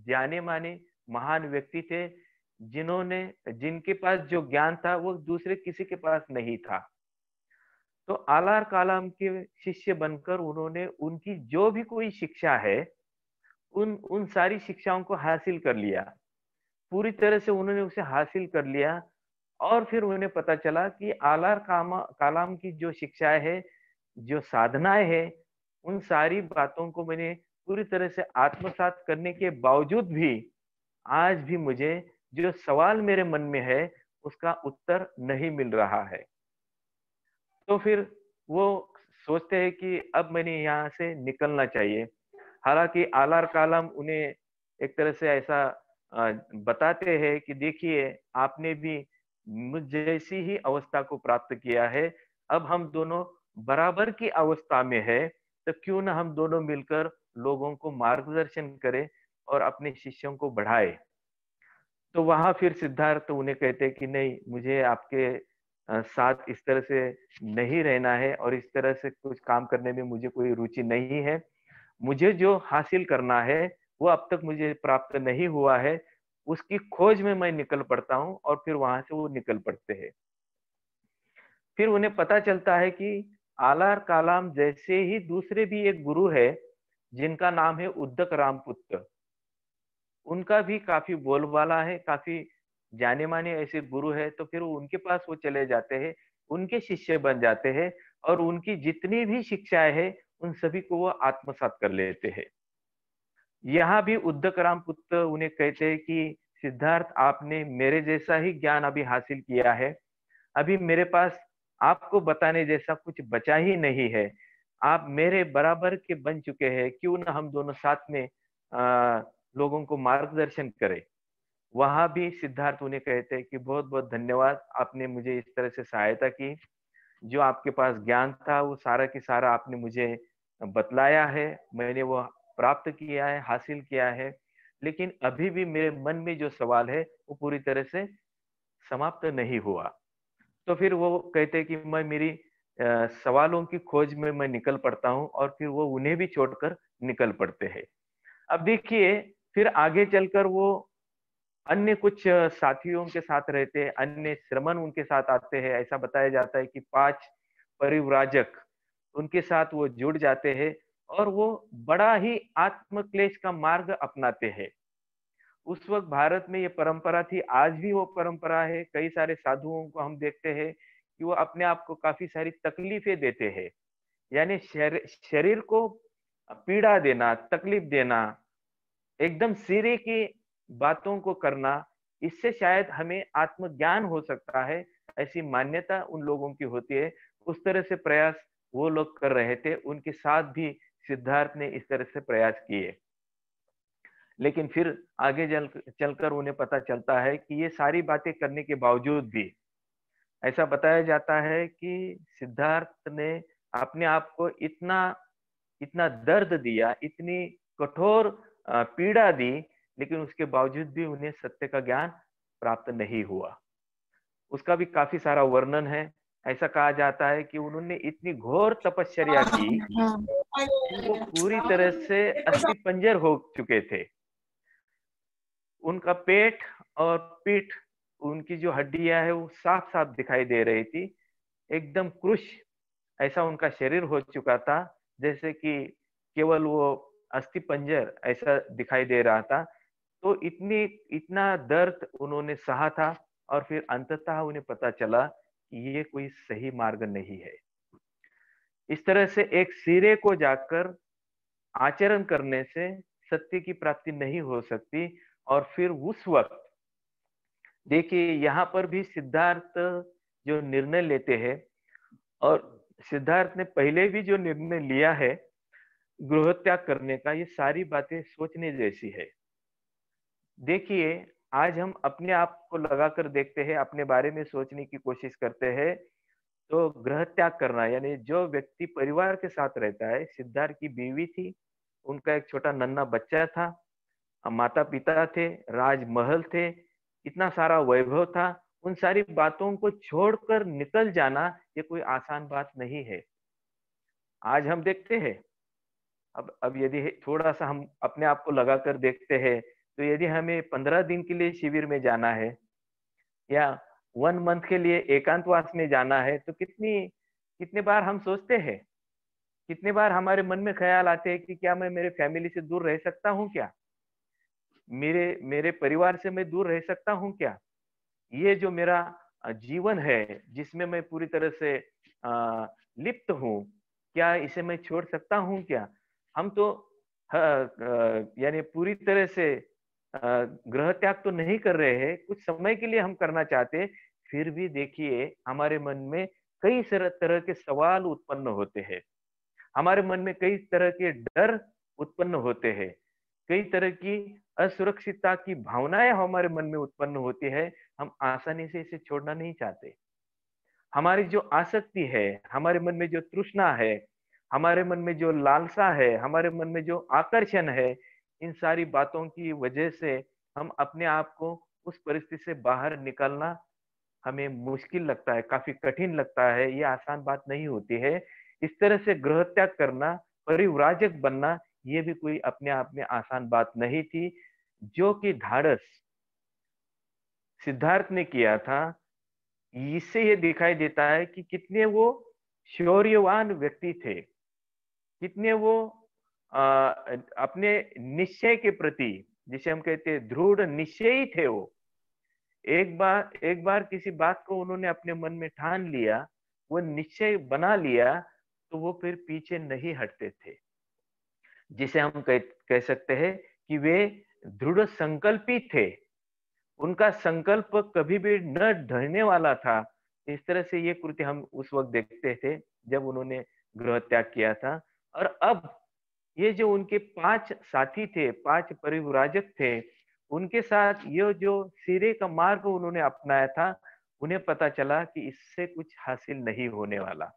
जाने माने महान व्यक्ति थे जिन्होंने जिनके पास जो ज्ञान था वो दूसरे किसी के पास नहीं था तो आलार कालाम के शिष्य बनकर उन्होंने उनकी जो भी कोई शिक्षा है उन उन सारी शिक्षाओं को हासिल कर लिया पूरी तरह से उन्होंने उसे हासिल कर लिया और फिर उन्हें पता चला कि आलार कामा कालाम की जो शिक्षाएं है जो साधनाएं है उन सारी बातों को मैंने पूरी तरह से आत्मसात करने के बावजूद भी आज भी मुझे जो सवाल मेरे मन में है उसका उत्तर नहीं मिल रहा है तो फिर वो सोचते हैं कि अब मैंने यहाँ से निकलना चाहिए हालांकि आलार कालम उन्हें एक तरह से ऐसा बताते हैं कि देखिए आपने भी मुझ जैसी ही अवस्था को प्राप्त किया है अब हम दोनों बराबर की अवस्था में है तो क्यों ना हम दोनों मिलकर लोगों को मार्गदर्शन करें और अपने शिष्यों को बढ़ाए तो वहां फिर सिद्धार्थ तो उन्हें कहते कि नहीं मुझे आपके साथ इस तरह से नहीं रहना है और इस तरह से कुछ काम करने में मुझे कोई रुचि नहीं है मुझे जो हासिल करना है वो अब तक मुझे प्राप्त नहीं हुआ है उसकी खोज में मैं निकल पड़ता हूँ और फिर वहां से वो निकल पड़ते हैं फिर उन्हें पता चलता है कि आलार कालाम जैसे ही दूसरे भी एक गुरु है जिनका नाम है उद्दक रामपुत्र उनका भी काफी बोलबाला है काफी जाने माने ऐसे गुरु है तो फिर उनके पास वो चले जाते हैं उनके शिष्य बन जाते हैं और उनकी जितनी भी शिक्षाएं है उन सभी को वह आत्मसात कर लेते हैं यहाँ भी उद्धक राम पुत्र उन्हें कहते हैं कि सिद्धार्थ आपने मेरे जैसा ही ज्ञान अभी हासिल किया है अभी मेरे पास आपको बताने जैसा कुछ बचा ही नहीं है आप मेरे बराबर के बन चुके हैं क्यों ना हम दोनों साथ में आ, लोगों को मार्गदर्शन करें वहां भी सिद्धार्थ उन्हें कहते हैं कि बहुत बहुत धन्यवाद आपने मुझे इस तरह से सहायता की जो आपके पास ज्ञान था वो सारा के सारा आपने मुझे बतलाया है मैंने वो प्राप्त किया है हासिल किया है लेकिन अभी भी मेरे मन में जो सवाल है वो पूरी तरह से समाप्त नहीं हुआ तो फिर वो कहते कि मैं मेरी सवालों की खोज में मैं निकल पड़ता हूँ और फिर वो उन्हें भी छोड़कर निकल पड़ते हैं अब देखिए फिर आगे चलकर वो अन्य कुछ साथियों के साथ रहते हैं अन्य श्रमण उनके साथ आते हैं ऐसा बताया जाता है कि पांच परिव्राजक उनके साथ वो जुड़ जाते हैं और वो बड़ा ही आत्मक्लेश का मार्ग अपनाते हैं उस वक्त भारत में ये परंपरा थी आज भी वो परंपरा है कई सारे साधुओं को हम देखते हैं कि वो अपने आप को काफी सारी तकलीफें देते हैं यानी शर शरीर को पीड़ा देना तकलीफ देना एकदम सिरे की बातों को करना इससे शायद हमें आत्मज्ञान हो सकता है ऐसी मान्यता उन लोगों की होती है उस तरह से प्रयास वो लोग कर रहे थे उनके साथ भी सिद्धार्थ ने इस तरह से प्रयास किए लेकिन फिर आगे चल चलकर उन्हें पता चलता है कि ये सारी बातें करने के बावजूद भी ऐसा बताया जाता है कि सिद्धार्थ ने अपने आप को इतना इतना दर्द दिया इतनी कठोर पीड़ा दी लेकिन उसके बावजूद भी उन्हें सत्य का ज्ञान प्राप्त नहीं हुआ उसका भी काफी सारा वर्णन है ऐसा कहा जाता है कि उन्होंने इतनी घोर तपश्चर्या हाँ, की हाँ। वो पूरी तरह से अस्थि पंजर हो चुके थे उनका पेट और पीठ उनकी जो हड्डियां है वो साफ साफ दिखाई दे रही थी एकदम क्रुश ऐसा उनका शरीर हो चुका था जैसे कि केवल वो अस्थि पंजर ऐसा दिखाई दे रहा था तो इतनी इतना दर्द उन्होंने सहा था और फिर अंततः उन्हें पता चला ये कोई सही मार्ग नहीं है इस तरह से एक सिरे को जाकर आचरण करने से सत्य की प्राप्ति नहीं हो सकती और फिर उस वक्त देखिए यहाँ पर भी सिद्धार्थ जो निर्णय लेते हैं और सिद्धार्थ ने पहले भी जो निर्णय लिया है गृहत्याग करने का ये सारी बातें सोचने जैसी है देखिए आज हम अपने आप को लगाकर देखते हैं अपने बारे में सोचने की कोशिश करते हैं तो ग्रह त्याग करना यानी जो व्यक्ति परिवार के साथ रहता है सिद्धार्थ की बीवी थी उनका एक छोटा नन्ना बच्चा था माता पिता थे राजमहल थे इतना सारा वैभव था उन सारी बातों को छोड़कर निकल जाना ये कोई आसान बात नहीं है आज हम देखते हैं अब अब यदि थोड़ा सा हम अपने आप को लगाकर देखते हैं तो यदि हमें पंद्रह दिन के लिए शिविर में जाना है या वन मंथ के लिए एकांतवास में जाना है तो कितनी कितने बार हम सोचते हैं कितने बार हमारे मन में ख्याल आते हैं कि क्या मैं मेरे फैमिली से दूर रह सकता हूँ क्या मेरे मेरे परिवार से मैं दूर रह सकता हूँ क्या ये जो मेरा जीवन है जिसमें मैं पूरी तरह से आ, लिप्त हूँ क्या इसे मैं छोड़ सकता हूँ क्या हम तो यानी पूरी तरह से ग्रह त्याग तो नहीं कर रहे हैं कुछ समय के लिए हम करना चाहते फिर भी देखिए हमारे मन में कई तरह के सवाल उत्पन्न होते हैं हमारे मन में कई तरह के डर उत्पन्न होते हैं कई तरह की असुरक्षितता की भावनाएं हमारे मन में उत्पन्न होती है हम आसानी से इसे छोड़ना नहीं चाहते हमारी जो आसक्ति है हमारे मन में जो तृष्णा है हमारे मन में जो लालसा है हमारे मन में जो आकर्षण है इन सारी बातों की वजह से हम अपने आप को उस परिस्थिति से बाहर निकलना हमें मुश्किल लगता है काफी कठिन लगता है ये आसान बात नहीं होती है इस तरह से ग्रह त्याग करना परिवराजक बनना ये भी कोई अपने आप में आसान बात नहीं थी जो कि धाड़स सिद्धार्थ ने किया था इससे ये दिखाई देता है कि कितने वो शौर्यवान व्यक्ति थे कितने वो अपने निश्चय के प्रति जिसे हम कहते हैं दृढ़ निश्चय थे वो एक बार एक बार किसी बात को उन्होंने अपने मन में ठान लिया वो निश्चय बना लिया तो वो फिर पीछे नहीं हटते थे जिसे हम कह कह सकते हैं कि वे दृढ़ संकल्पी थे उनका संकल्प कभी भी न ढहने वाला था इस तरह से ये कृति हम उस वक्त देखते थे जब उन्होंने गृह त्याग किया था और अब ये जो उनके पांच साथी थे पांच परिवराजक थे उनके साथ ये जो सिरे का मार्ग उन्होंने अपनाया था उन्हें पता चला कि इससे कुछ हासिल नहीं होने वाला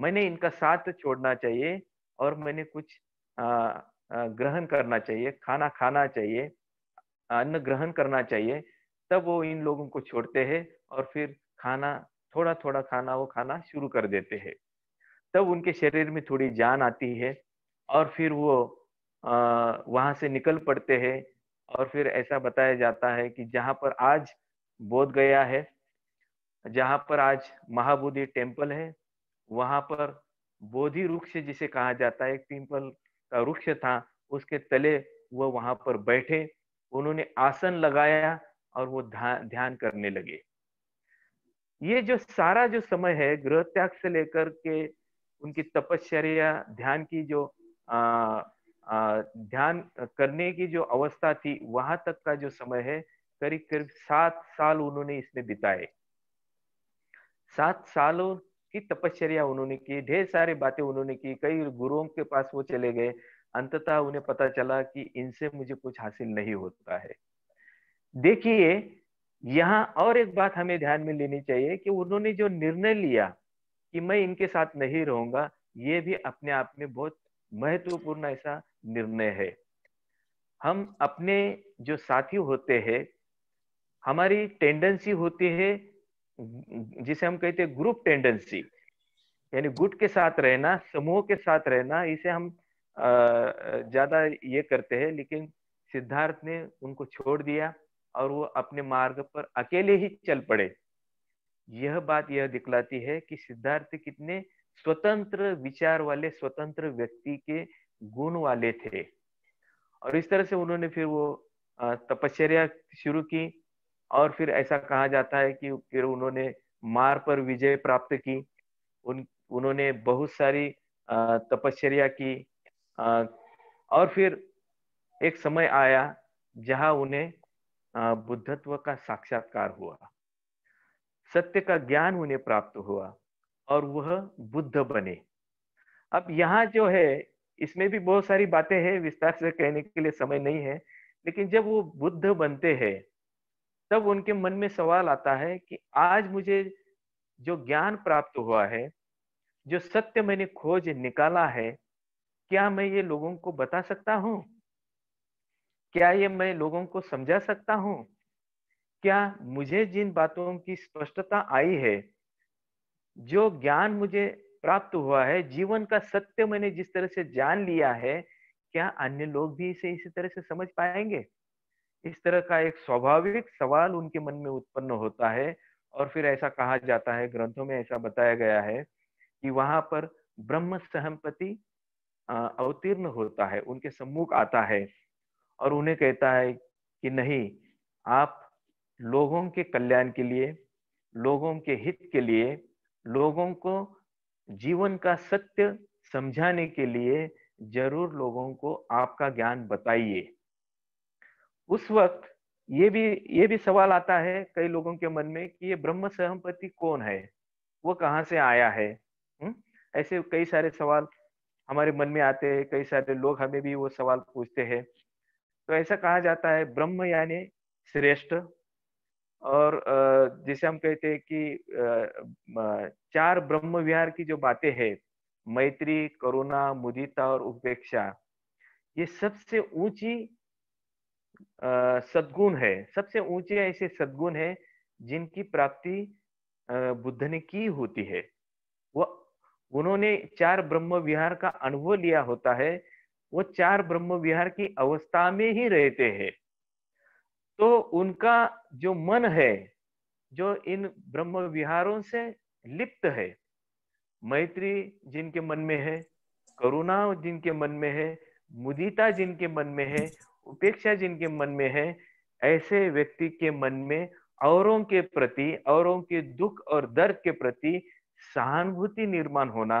मैंने इनका साथ छोड़ना चाहिए और मैंने कुछ ग्रहण करना चाहिए खाना खाना चाहिए अन्न ग्रहण करना चाहिए तब वो इन लोगों को छोड़ते हैं और फिर खाना थोड़ा थोड़ा खाना वो खाना शुरू कर देते हैं तब उनके शरीर में थोड़ी जान आती है और फिर वो वहां से निकल पड़ते हैं और फिर ऐसा बताया जाता है कि जहां पर आज बोध गया है जहाँ पर आज महाबोधि टेम्पल है वहाँ पर बोधि वृक्ष जिसे कहा जाता है पिंपल का वृक्ष था उसके तले वह वहां पर बैठे उन्होंने आसन लगाया और वो ध्यान करने लगे ये जो सारा जो समय है गृह त्याग से लेकर के उनकी तपश्चर्या ध्यान की जो ध्यान करने की जो अवस्था थी वहां तक का जो समय है करीब करीब सात साल उन्होंने इसमें बिताए सात सालों की तपश्चर्या उन्होंने की ढेर सारी बातें उन्होंने की कई गुरुओं के पास वो चले गए अंततः उन्हें पता चला कि इनसे मुझे कुछ हासिल नहीं होता है देखिए यहाँ और एक बात हमें ध्यान में लेनी चाहिए कि उन्होंने जो निर्णय लिया कि मैं इनके साथ नहीं रहूंगा ये भी अपने आप में बहुत महत्वपूर्ण ऐसा निर्णय है हम अपने जो साथी होते हैं हमारी टेंडेंसी होती है जिसे हम कहते हैं ग्रुप टेंडेंसी यानी गुट के साथ रहना समूह के साथ रहना इसे हम ज्यादा ये करते हैं लेकिन सिद्धार्थ ने उनको छोड़ दिया और वो अपने मार्ग पर अकेले ही चल पड़े यह बात यह दिखलाती है कि सिद्धार्थ कितने स्वतंत्र विचार वाले स्वतंत्र व्यक्ति के गुण वाले थे और इस तरह से उन्होंने फिर वो तपश्चर्या शुरू की और फिर ऐसा कहा जाता है कि फिर उन्होंने मार पर विजय प्राप्त की उन उन्होंने बहुत सारी तपश्चर्या की और फिर एक समय आया जहां उन्हें बुद्धत्व का साक्षात्कार हुआ सत्य का ज्ञान उन्हें प्राप्त हुआ और वह बुद्ध बने अब यहाँ जो है इसमें भी बहुत सारी बातें हैं विस्तार से कहने के लिए समय नहीं है लेकिन जब वो बुद्ध बनते हैं तब उनके मन में सवाल आता है कि आज मुझे जो ज्ञान प्राप्त हुआ है जो सत्य मैंने खोज निकाला है क्या मैं ये लोगों को बता सकता हूँ क्या ये मैं लोगों को समझा सकता हूँ क्या मुझे जिन बातों की स्पष्टता आई है जो ज्ञान मुझे प्राप्त हुआ है जीवन का सत्य मैंने जिस तरह से जान लिया है क्या अन्य लोग भी इसे इसी तरह से समझ पाएंगे इस तरह का एक स्वाभाविक सवाल उनके मन में उत्पन्न होता है और फिर ऐसा कहा जाता है ग्रंथों में ऐसा बताया गया है कि वहां पर ब्रह्म सहमपति अवतीर्ण होता है उनके सम्मुख आता है और उन्हें कहता है कि नहीं आप लोगों के कल्याण के लिए लोगों के हित के लिए लोगों को जीवन का सत्य समझाने के लिए जरूर लोगों को आपका ज्ञान बताइए उस वक्त ये भी ये भी सवाल आता है कई लोगों के मन में कि ये ब्रह्म सहमपति कौन है वो कहाँ से आया है हुँ? हम्म, ऐसे कई सारे सवाल हमारे मन में आते हैं कई सारे लोग हमें भी वो सवाल पूछते हैं तो ऐसा कहा जाता है ब्रह्म यानी श्रेष्ठ और जिसे हम कहते हैं कि चार ब्रह्म विहार की जो बातें हैं मैत्री करुणा मुदिता और उपेक्षा ये सबसे ऊंची सदगुण है सबसे ऊंचे ऐसे सदगुण है जिनकी प्राप्ति बुद्ध ने की होती है वो उन्होंने चार ब्रह्म विहार का अनुभव लिया होता है वो चार ब्रह्म विहार की अवस्था में ही रहते हैं तो उनका जो मन है जो इन ब्रह्म विहारों से लिप्त है मैत्री जिनके मन में है करुणा जिनके मन में है मुदिता जिनके मन में है उपेक्षा जिनके मन में है ऐसे व्यक्ति के मन में औरों के प्रति औरों के दुख और दर्द के प्रति सहानुभूति निर्माण होना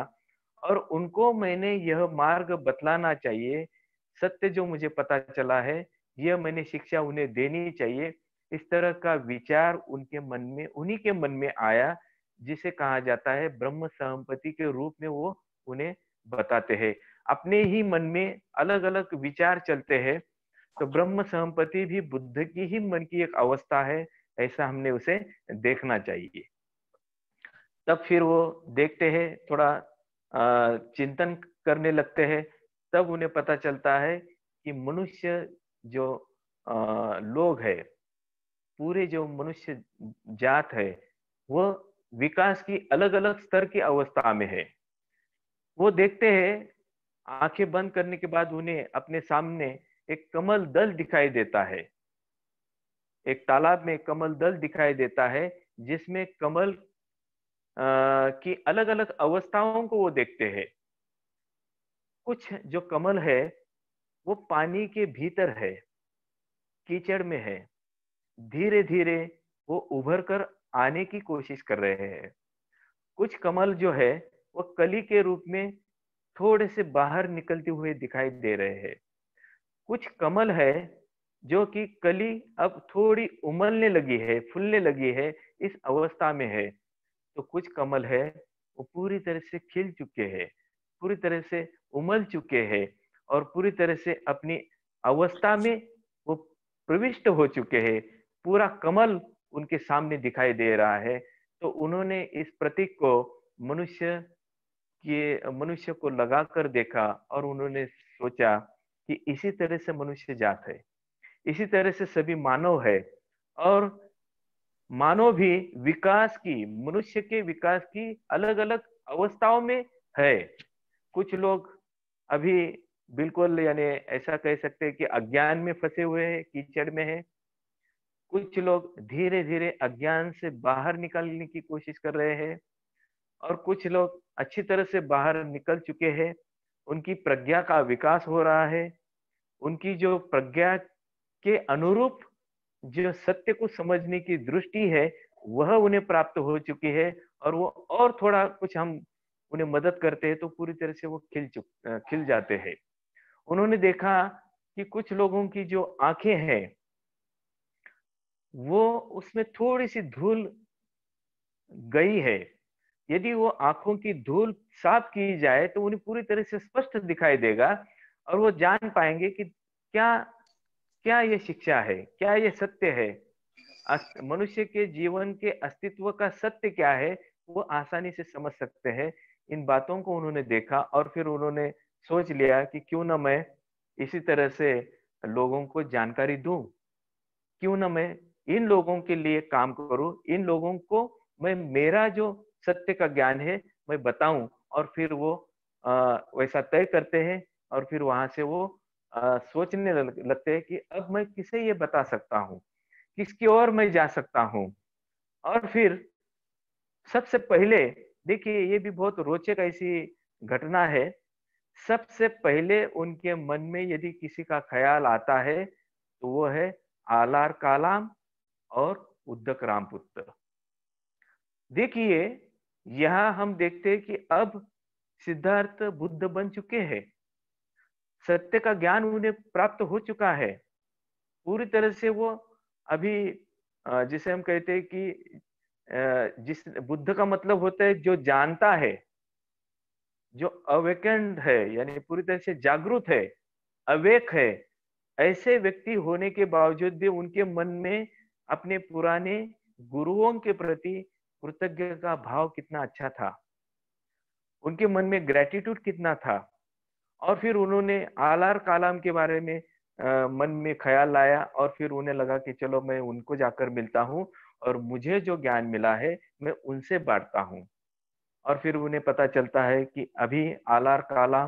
और उनको मैंने यह मार्ग बतलाना चाहिए सत्य जो मुझे पता चला है यह मैंने शिक्षा उन्हें देनी चाहिए इस तरह का विचार उनके मन में उन्हीं के मन में आया जिसे कहा जाता है ब्रह्म सहमपति के रूप में वो उन्हें बताते हैं अपने ही मन में अलग अलग विचार चलते हैं तो ब्रह्म सहमपति भी बुद्ध की ही मन की एक अवस्था है ऐसा हमने उसे देखना चाहिए तब फिर वो देखते हैं थोड़ा चिंतन करने लगते हैं तब उन्हें पता चलता है कि मनुष्य जो आ, लोग है पूरे जो मनुष्य जात है वह विकास की अलग अलग स्तर की अवस्था में है वो देखते हैं आंखें बंद करने के बाद उन्हें अपने सामने एक कमल दल दिखाई देता है एक तालाब में कमल दल दिखाई देता है जिसमें कमल आ, की अलग अलग अवस्थाओं को वो देखते हैं कुछ जो कमल है वो पानी के भीतर है कीचड़ में है धीरे धीरे वो उभर कर आने की कोशिश कर रहे हैं कुछ कमल जो है वो कली के रूप में थोड़े से बाहर निकलते हुए दिखाई दे रहे हैं कुछ कमल है जो कि कली अब थोड़ी उमलने लगी है फूलने लगी है इस अवस्था में है तो कुछ कमल है वो पूरी तरह से खिल चुके हैं पूरी तरह से उमल चुके हैं और पूरी तरह से अपनी अवस्था में वो प्रविष्ट हो चुके हैं पूरा कमल उनके सामने दिखाई दे रहा है तो उन्होंने इस प्रतीक को मनुष्य के मनुष्य को लगाकर देखा और उन्होंने सोचा कि इसी तरह से मनुष्य जात है इसी तरह से सभी मानव है और मानव भी विकास की मनुष्य के विकास की अलग अलग अवस्थाओं में है कुछ लोग अभी बिल्कुल यानी ऐसा कह सकते हैं कि अज्ञान में फंसे हुए हैं कीचड़ में है कुछ लोग धीरे धीरे अज्ञान से बाहर निकलने की कोशिश कर रहे हैं और कुछ लोग अच्छी तरह से बाहर निकल चुके हैं उनकी प्रज्ञा का विकास हो रहा है उनकी जो प्रज्ञा के अनुरूप जो सत्य को समझने की दृष्टि है वह उन्हें प्राप्त हो चुकी है और वो और थोड़ा कुछ हम उन्हें मदद करते हैं तो पूरी तरह से वो खिल चुक खिल जाते हैं उन्होंने देखा कि कुछ लोगों की जो आंखें हैं वो उसमें थोड़ी सी धूल गई है यदि वो आंखों की धूल साफ की जाए तो उन्हें पूरी तरह से स्पष्ट दिखाई देगा और वो जान पाएंगे कि क्या क्या ये शिक्षा है क्या ये सत्य है मनुष्य के जीवन के अस्तित्व का सत्य क्या है वो आसानी से समझ सकते हैं इन बातों को उन्होंने देखा और फिर उन्होंने सोच लिया कि क्यों ना मैं इसी तरह से लोगों को जानकारी दूं क्यों ना मैं इन लोगों के लिए काम करूं इन लोगों को मैं मेरा जो सत्य का ज्ञान है मैं बताऊं और फिर वो आ, वैसा तय करते हैं और फिर वहां से वो आ, सोचने लगते हैं कि अब मैं किसे ये बता सकता हूँ किसकी ओर मैं जा सकता हूँ और फिर सबसे पहले देखिए ये भी बहुत रोचक ऐसी घटना है सबसे पहले उनके मन में यदि किसी का ख्याल आता है तो वो है आलार कालाम और उद्धक रामपुत्र देखिए यह हम देखते हैं कि अब सिद्धार्थ बुद्ध बन चुके हैं सत्य का ज्ञान उन्हें प्राप्त हो चुका है पूरी तरह से वो अभी जिसे हम कहते हैं कि जिस बुद्ध का मतलब होता है जो जानता है जो अवेकेंड है यानी पूरी तरह से जागरूक है अवेक है ऐसे व्यक्ति होने के बावजूद भी उनके मन में अपने पुराने गुरुओं के प्रति कृतज्ञ का भाव कितना अच्छा था उनके मन में ग्रेटिट्यूड कितना था और फिर उन्होंने आलार कालाम के बारे में आ, मन में ख्याल लाया और फिर उन्हें लगा कि चलो मैं उनको जाकर मिलता हूँ और मुझे जो ज्ञान मिला है मैं उनसे बांटता हूँ और फिर उन्हें पता चलता है कि अभी आलार काला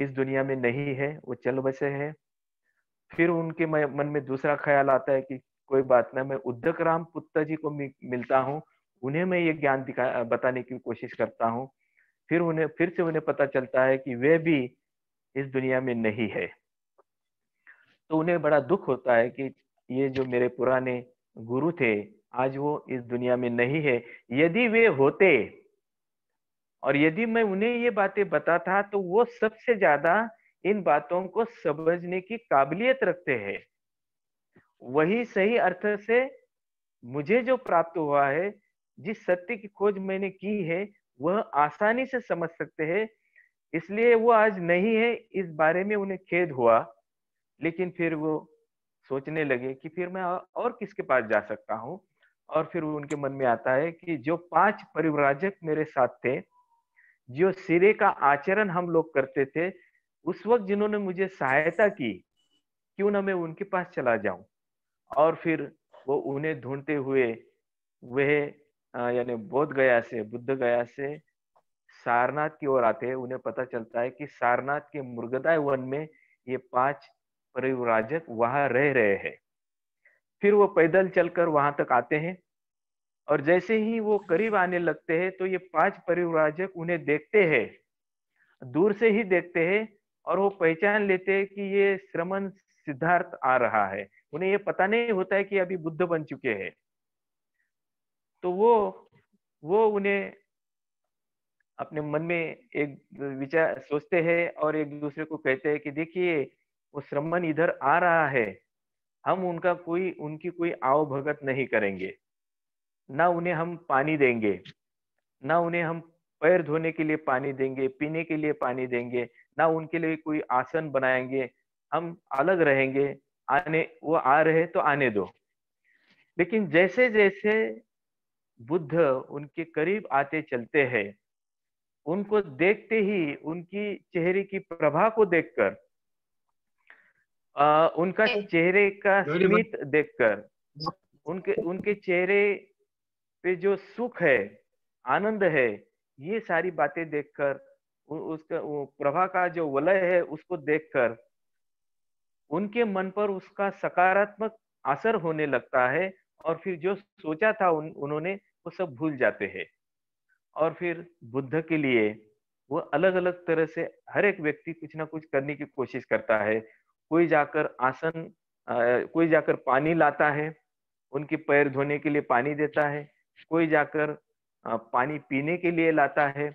इस दुनिया में नहीं है वो चल बसे हैं फिर उनके मन में दूसरा ख्याल आता है कि कोई बात ना मैं उद्धक राम पुत्र जी को मिलता हूँ उन्हें मैं ये ज्ञान दिखा बताने की कोशिश करता हूँ फिर उन्हें फिर से उन्हें पता चलता है कि वे भी इस दुनिया में नहीं है तो उन्हें बड़ा दुख होता है कि ये जो मेरे पुराने गुरु थे आज वो इस दुनिया में नहीं है यदि वे होते और यदि मैं उन्हें ये बातें बताता तो वो सबसे ज्यादा इन बातों को समझने की काबिलियत रखते हैं वही सही अर्थ से मुझे जो प्राप्त हुआ है जिस सत्य की खोज मैंने की है वह आसानी से समझ सकते हैं इसलिए वो आज नहीं है इस बारे में उन्हें खेद हुआ लेकिन फिर वो सोचने लगे कि फिर मैं और किसके पास जा सकता हूँ और फिर उनके मन में आता है कि जो पांच परिव्राजक मेरे साथ थे जो सिरे का आचरण हम लोग करते थे उस वक्त जिन्होंने मुझे सहायता की क्यों ना मैं उनके पास चला जाऊं और फिर वो उन्हें ढूंढते हुए वह यानी बोध गया से बुद्ध गया से सारनाथ की ओर आते हैं उन्हें पता चलता है कि सारनाथ के मुर्गदाय वन में ये पांच परिवराजक वहां रह रहे हैं फिर वो पैदल चलकर वहां तक आते हैं और जैसे ही वो करीब आने लगते हैं तो ये पांच परिव्राजक उन्हें देखते हैं दूर से ही देखते हैं और वो पहचान लेते हैं कि ये श्रमण सिद्धार्थ आ रहा है उन्हें ये पता नहीं होता है कि अभी बुद्ध बन चुके हैं तो वो वो उन्हें अपने मन में एक विचार सोचते हैं और एक दूसरे को कहते हैं कि देखिए वो श्रमण इधर आ रहा है हम उनका कोई उनकी कोई आवभगत नहीं करेंगे ना उन्हें हम पानी देंगे ना उन्हें हम पैर धोने के लिए पानी देंगे पीने के लिए पानी देंगे ना उनके लिए कोई आसन बनाएंगे हम अलग रहेंगे आने वो आ रहे तो आने दो लेकिन जैसे जैसे बुद्ध उनके करीब आते चलते हैं उनको देखते ही उनकी चेहरे की प्रभा को देखकर उनका चेहरे का स्मित देखकर उनके उनके चेहरे पे जो सुख है आनंद है ये सारी बातें देखकर उसका प्रभा का जो वलय है उसको देखकर उनके मन पर उसका सकारात्मक असर होने लगता है और फिर जो सोचा था उन, उन्होंने वो सब भूल जाते हैं और फिर बुद्ध के लिए वो अलग अलग तरह से हर एक व्यक्ति कुछ ना कुछ करने की कोशिश करता है कोई जाकर आसन आ, कोई जाकर पानी लाता है उनके पैर धोने के लिए पानी देता है कोई जाकर पानी पीने के लिए लाता है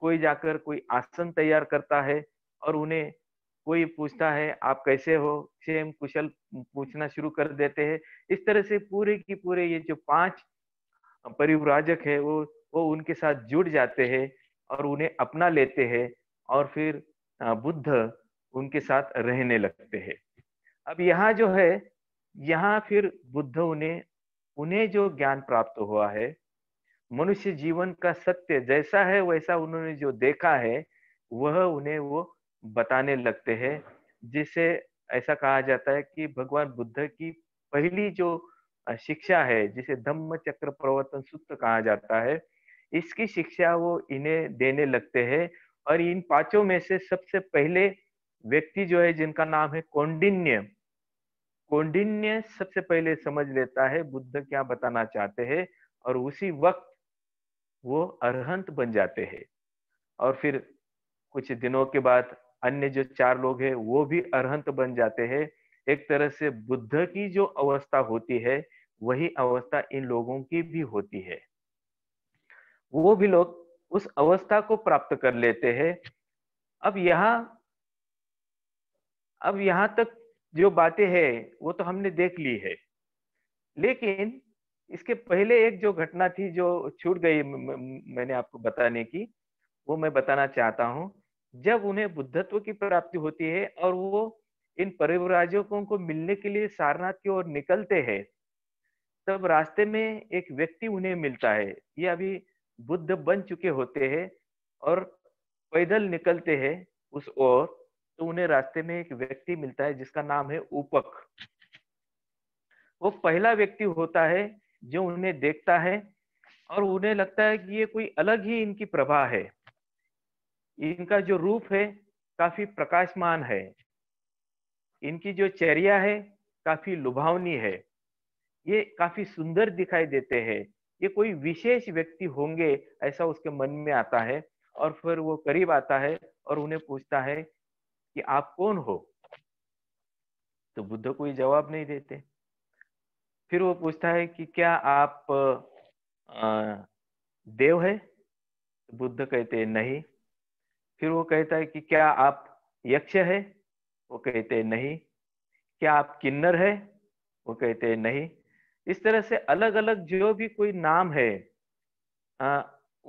कोई जाकर कोई आसन तैयार करता है और उन्हें कोई पूछता है आप कैसे हो क्षेम कुशल पूछना शुरू कर देते हैं इस तरह से पूरे की पूरे ये जो पांच परिवराजक है वो वो उनके साथ जुड़ जाते हैं और उन्हें अपना लेते हैं और फिर बुद्ध उनके साथ रहने लगते हैं अब यहाँ जो है यहाँ फिर बुद्ध उन्हें उन्हें जो ज्ञान प्राप्त हुआ है मनुष्य जीवन का सत्य जैसा है वैसा उन्होंने जो देखा है वह उन्हें वो बताने लगते हैं जिसे ऐसा कहा जाता है कि भगवान बुद्ध की पहली जो शिक्षा है जिसे धम्म चक्र प्रवर्तन सूत्र कहा जाता है इसकी शिक्षा वो इन्हें देने लगते हैं और इन पांचों में से सबसे पहले व्यक्ति जो है जिनका नाम है कौंडिन्य कौंडिन्य सबसे पहले समझ लेता है बुद्ध क्या बताना चाहते हैं और उसी वक्त वो अरहंत बन जाते हैं और फिर कुछ दिनों के बाद अन्य जो चार लोग हैं वो भी अरहंत बन जाते हैं एक तरह से बुद्ध की जो अवस्था होती है वही अवस्था इन लोगों की भी होती है वो भी लोग उस अवस्था को प्राप्त कर लेते हैं अब यहाँ अब यहाँ तक जो बातें हैं वो तो हमने देख ली है लेकिन इसके पहले एक जो घटना थी जो छूट गई मैंने आपको बताने की वो मैं बताना चाहता हूँ जब उन्हें बुद्धत्व की प्राप्ति होती है और वो इन परिवराजकों को मिलने के लिए सारनाथ की ओर निकलते हैं तब रास्ते में एक व्यक्ति उन्हें मिलता है ये अभी बुद्ध बन चुके होते हैं और पैदल निकलते हैं उस ओर तो उन्हें रास्ते में एक व्यक्ति मिलता है जिसका नाम है उपक वो पहला व्यक्ति होता है जो उन्हें देखता है और उन्हें लगता है कि ये कोई अलग ही इनकी प्रभा है इनका जो रूप है काफी प्रकाशमान है इनकी जो चर्या है काफी लुभावनी है ये काफी सुंदर दिखाई देते हैं ये कोई विशेष व्यक्ति होंगे ऐसा उसके मन में आता है और फिर वो करीब आता है और उन्हें पूछता है कि आप कौन हो तो बुद्ध कोई जवाब नहीं देते फिर वो पूछता है कि क्या आप देव है तो बुद्ध कहते नहीं फिर वो कहता है कि क्या आप यक्ष है वो कहते नहीं क्या आप किन्नर है वो कहते नहीं इस तरह से अलग अलग जो भी कोई नाम है आ,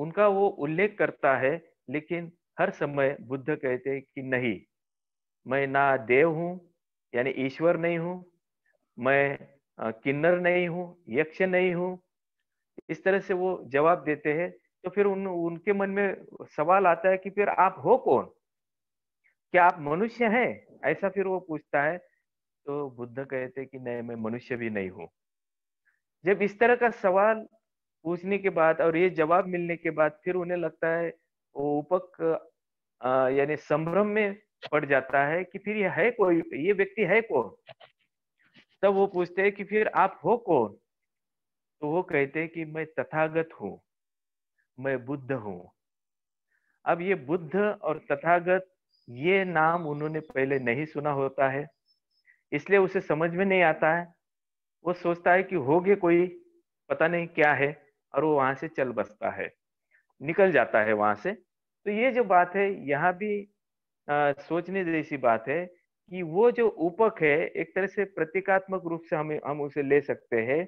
उनका वो उल्लेख करता है लेकिन हर समय बुद्ध कहते हैं कि नहीं मैं ना देव हूँ यानी ईश्वर नहीं हूँ मैं किन्नर नहीं हूँ यक्ष नहीं हूँ इस तरह से वो जवाब देते हैं तो फिर उन उनके मन में सवाल आता है कि फिर आप हो कौन क्या आप मनुष्य हैं ऐसा फिर वो पूछता है तो बुद्ध कहते कि नहीं मैं मनुष्य भी नहीं हूँ जब इस तरह का सवाल पूछने के बाद और ये जवाब मिलने के बाद फिर उन्हें लगता है वो उपक यानी संभ्रम में पड़ जाता है कि फिर यह है कोई ये व्यक्ति है कौन तब वो पूछते हैं कि फिर आप हो कौन तो वो कहते हैं कि मैं तथागत हूं मैं बुद्ध हूँ अब ये बुद्ध और तथागत ये नाम उन्होंने पहले नहीं सुना होता है इसलिए उसे समझ में नहीं आता है वो सोचता है कि हो गए कोई पता नहीं क्या है और वो वहां से चल बसता है निकल जाता है वहां से तो ये जो बात है यहाँ भी आ, सोचने जैसी बात है कि वो जो उपक है एक तरह से प्रतीकात्मक रूप से हम हम उसे ले सकते हैं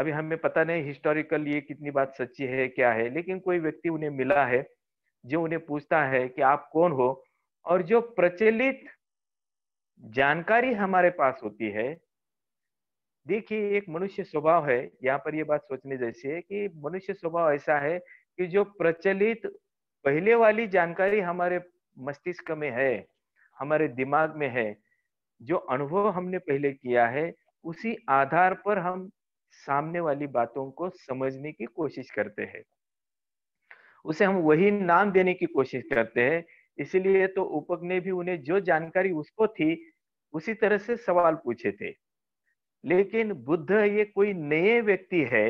अभी हमें पता नहीं हिस्टोरिकल ये कितनी बात सच्ची है क्या है लेकिन कोई व्यक्ति उन्हें मिला है जो उन्हें पूछता है कि आप कौन हो और जो प्रचलित जानकारी हमारे पास होती है देखिए एक मनुष्य स्वभाव है यहाँ पर यह बात सोचने जैसी है कि मनुष्य स्वभाव ऐसा है कि जो प्रचलित पहले वाली जानकारी हमारे मस्तिष्क में है हमारे दिमाग में है जो अनुभव हमने पहले किया है उसी आधार पर हम सामने वाली बातों को समझने की कोशिश करते हैं उसे हम वही नाम देने की कोशिश करते हैं इसलिए तो उपक ने भी उन्हें जो जानकारी उसको थी उसी तरह से सवाल पूछे थे लेकिन बुद्ध ये कोई नए व्यक्ति है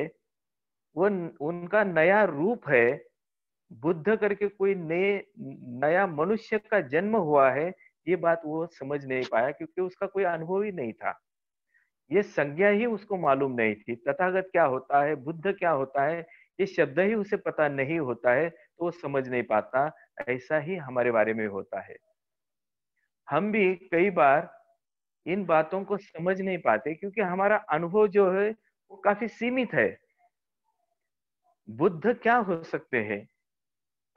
वो उनका नया रूप है बुद्ध करके कोई नए नया मनुष्य का जन्म हुआ है ये बात वो समझ नहीं पाया क्योंकि उसका कोई अनुभव ही नहीं था ये संज्ञा ही उसको मालूम नहीं थी तथागत क्या होता है बुद्ध क्या होता है ये शब्द ही उसे पता नहीं होता है तो वो समझ नहीं पाता ऐसा ही हमारे बारे में होता है हम भी कई बार इन बातों को समझ नहीं पाते क्योंकि हमारा अनुभव जो है वो काफी सीमित है बुद्ध क्या हो सकते हैं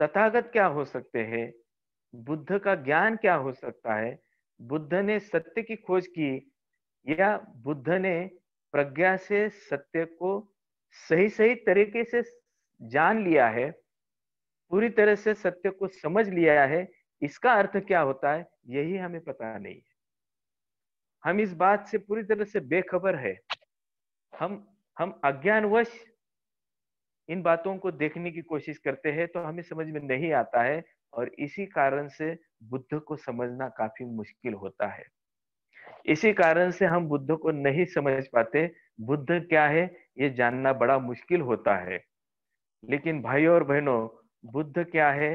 तथागत क्या हो सकते हैं बुद्ध का ज्ञान क्या हो सकता है बुद्ध ने सत्य की खोज की या बुद्ध ने प्रज्ञा से सत्य को सही सही तरीके से जान लिया है पूरी तरह से सत्य को समझ लिया है इसका अर्थ क्या होता है यही हमें पता नहीं है हम इस बात से पूरी तरह से बेखबर है हम हम अज्ञानवश इन बातों को देखने की कोशिश करते हैं तो हमें समझ में नहीं आता है और इसी कारण से बुद्ध को समझना काफी मुश्किल होता है इसी कारण से हम बुद्ध को नहीं समझ पाते बुद्ध क्या है ये जानना बड़ा मुश्किल होता है लेकिन भाइयों और बहनों बुद्ध क्या है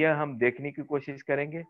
यह हम देखने की कोशिश करेंगे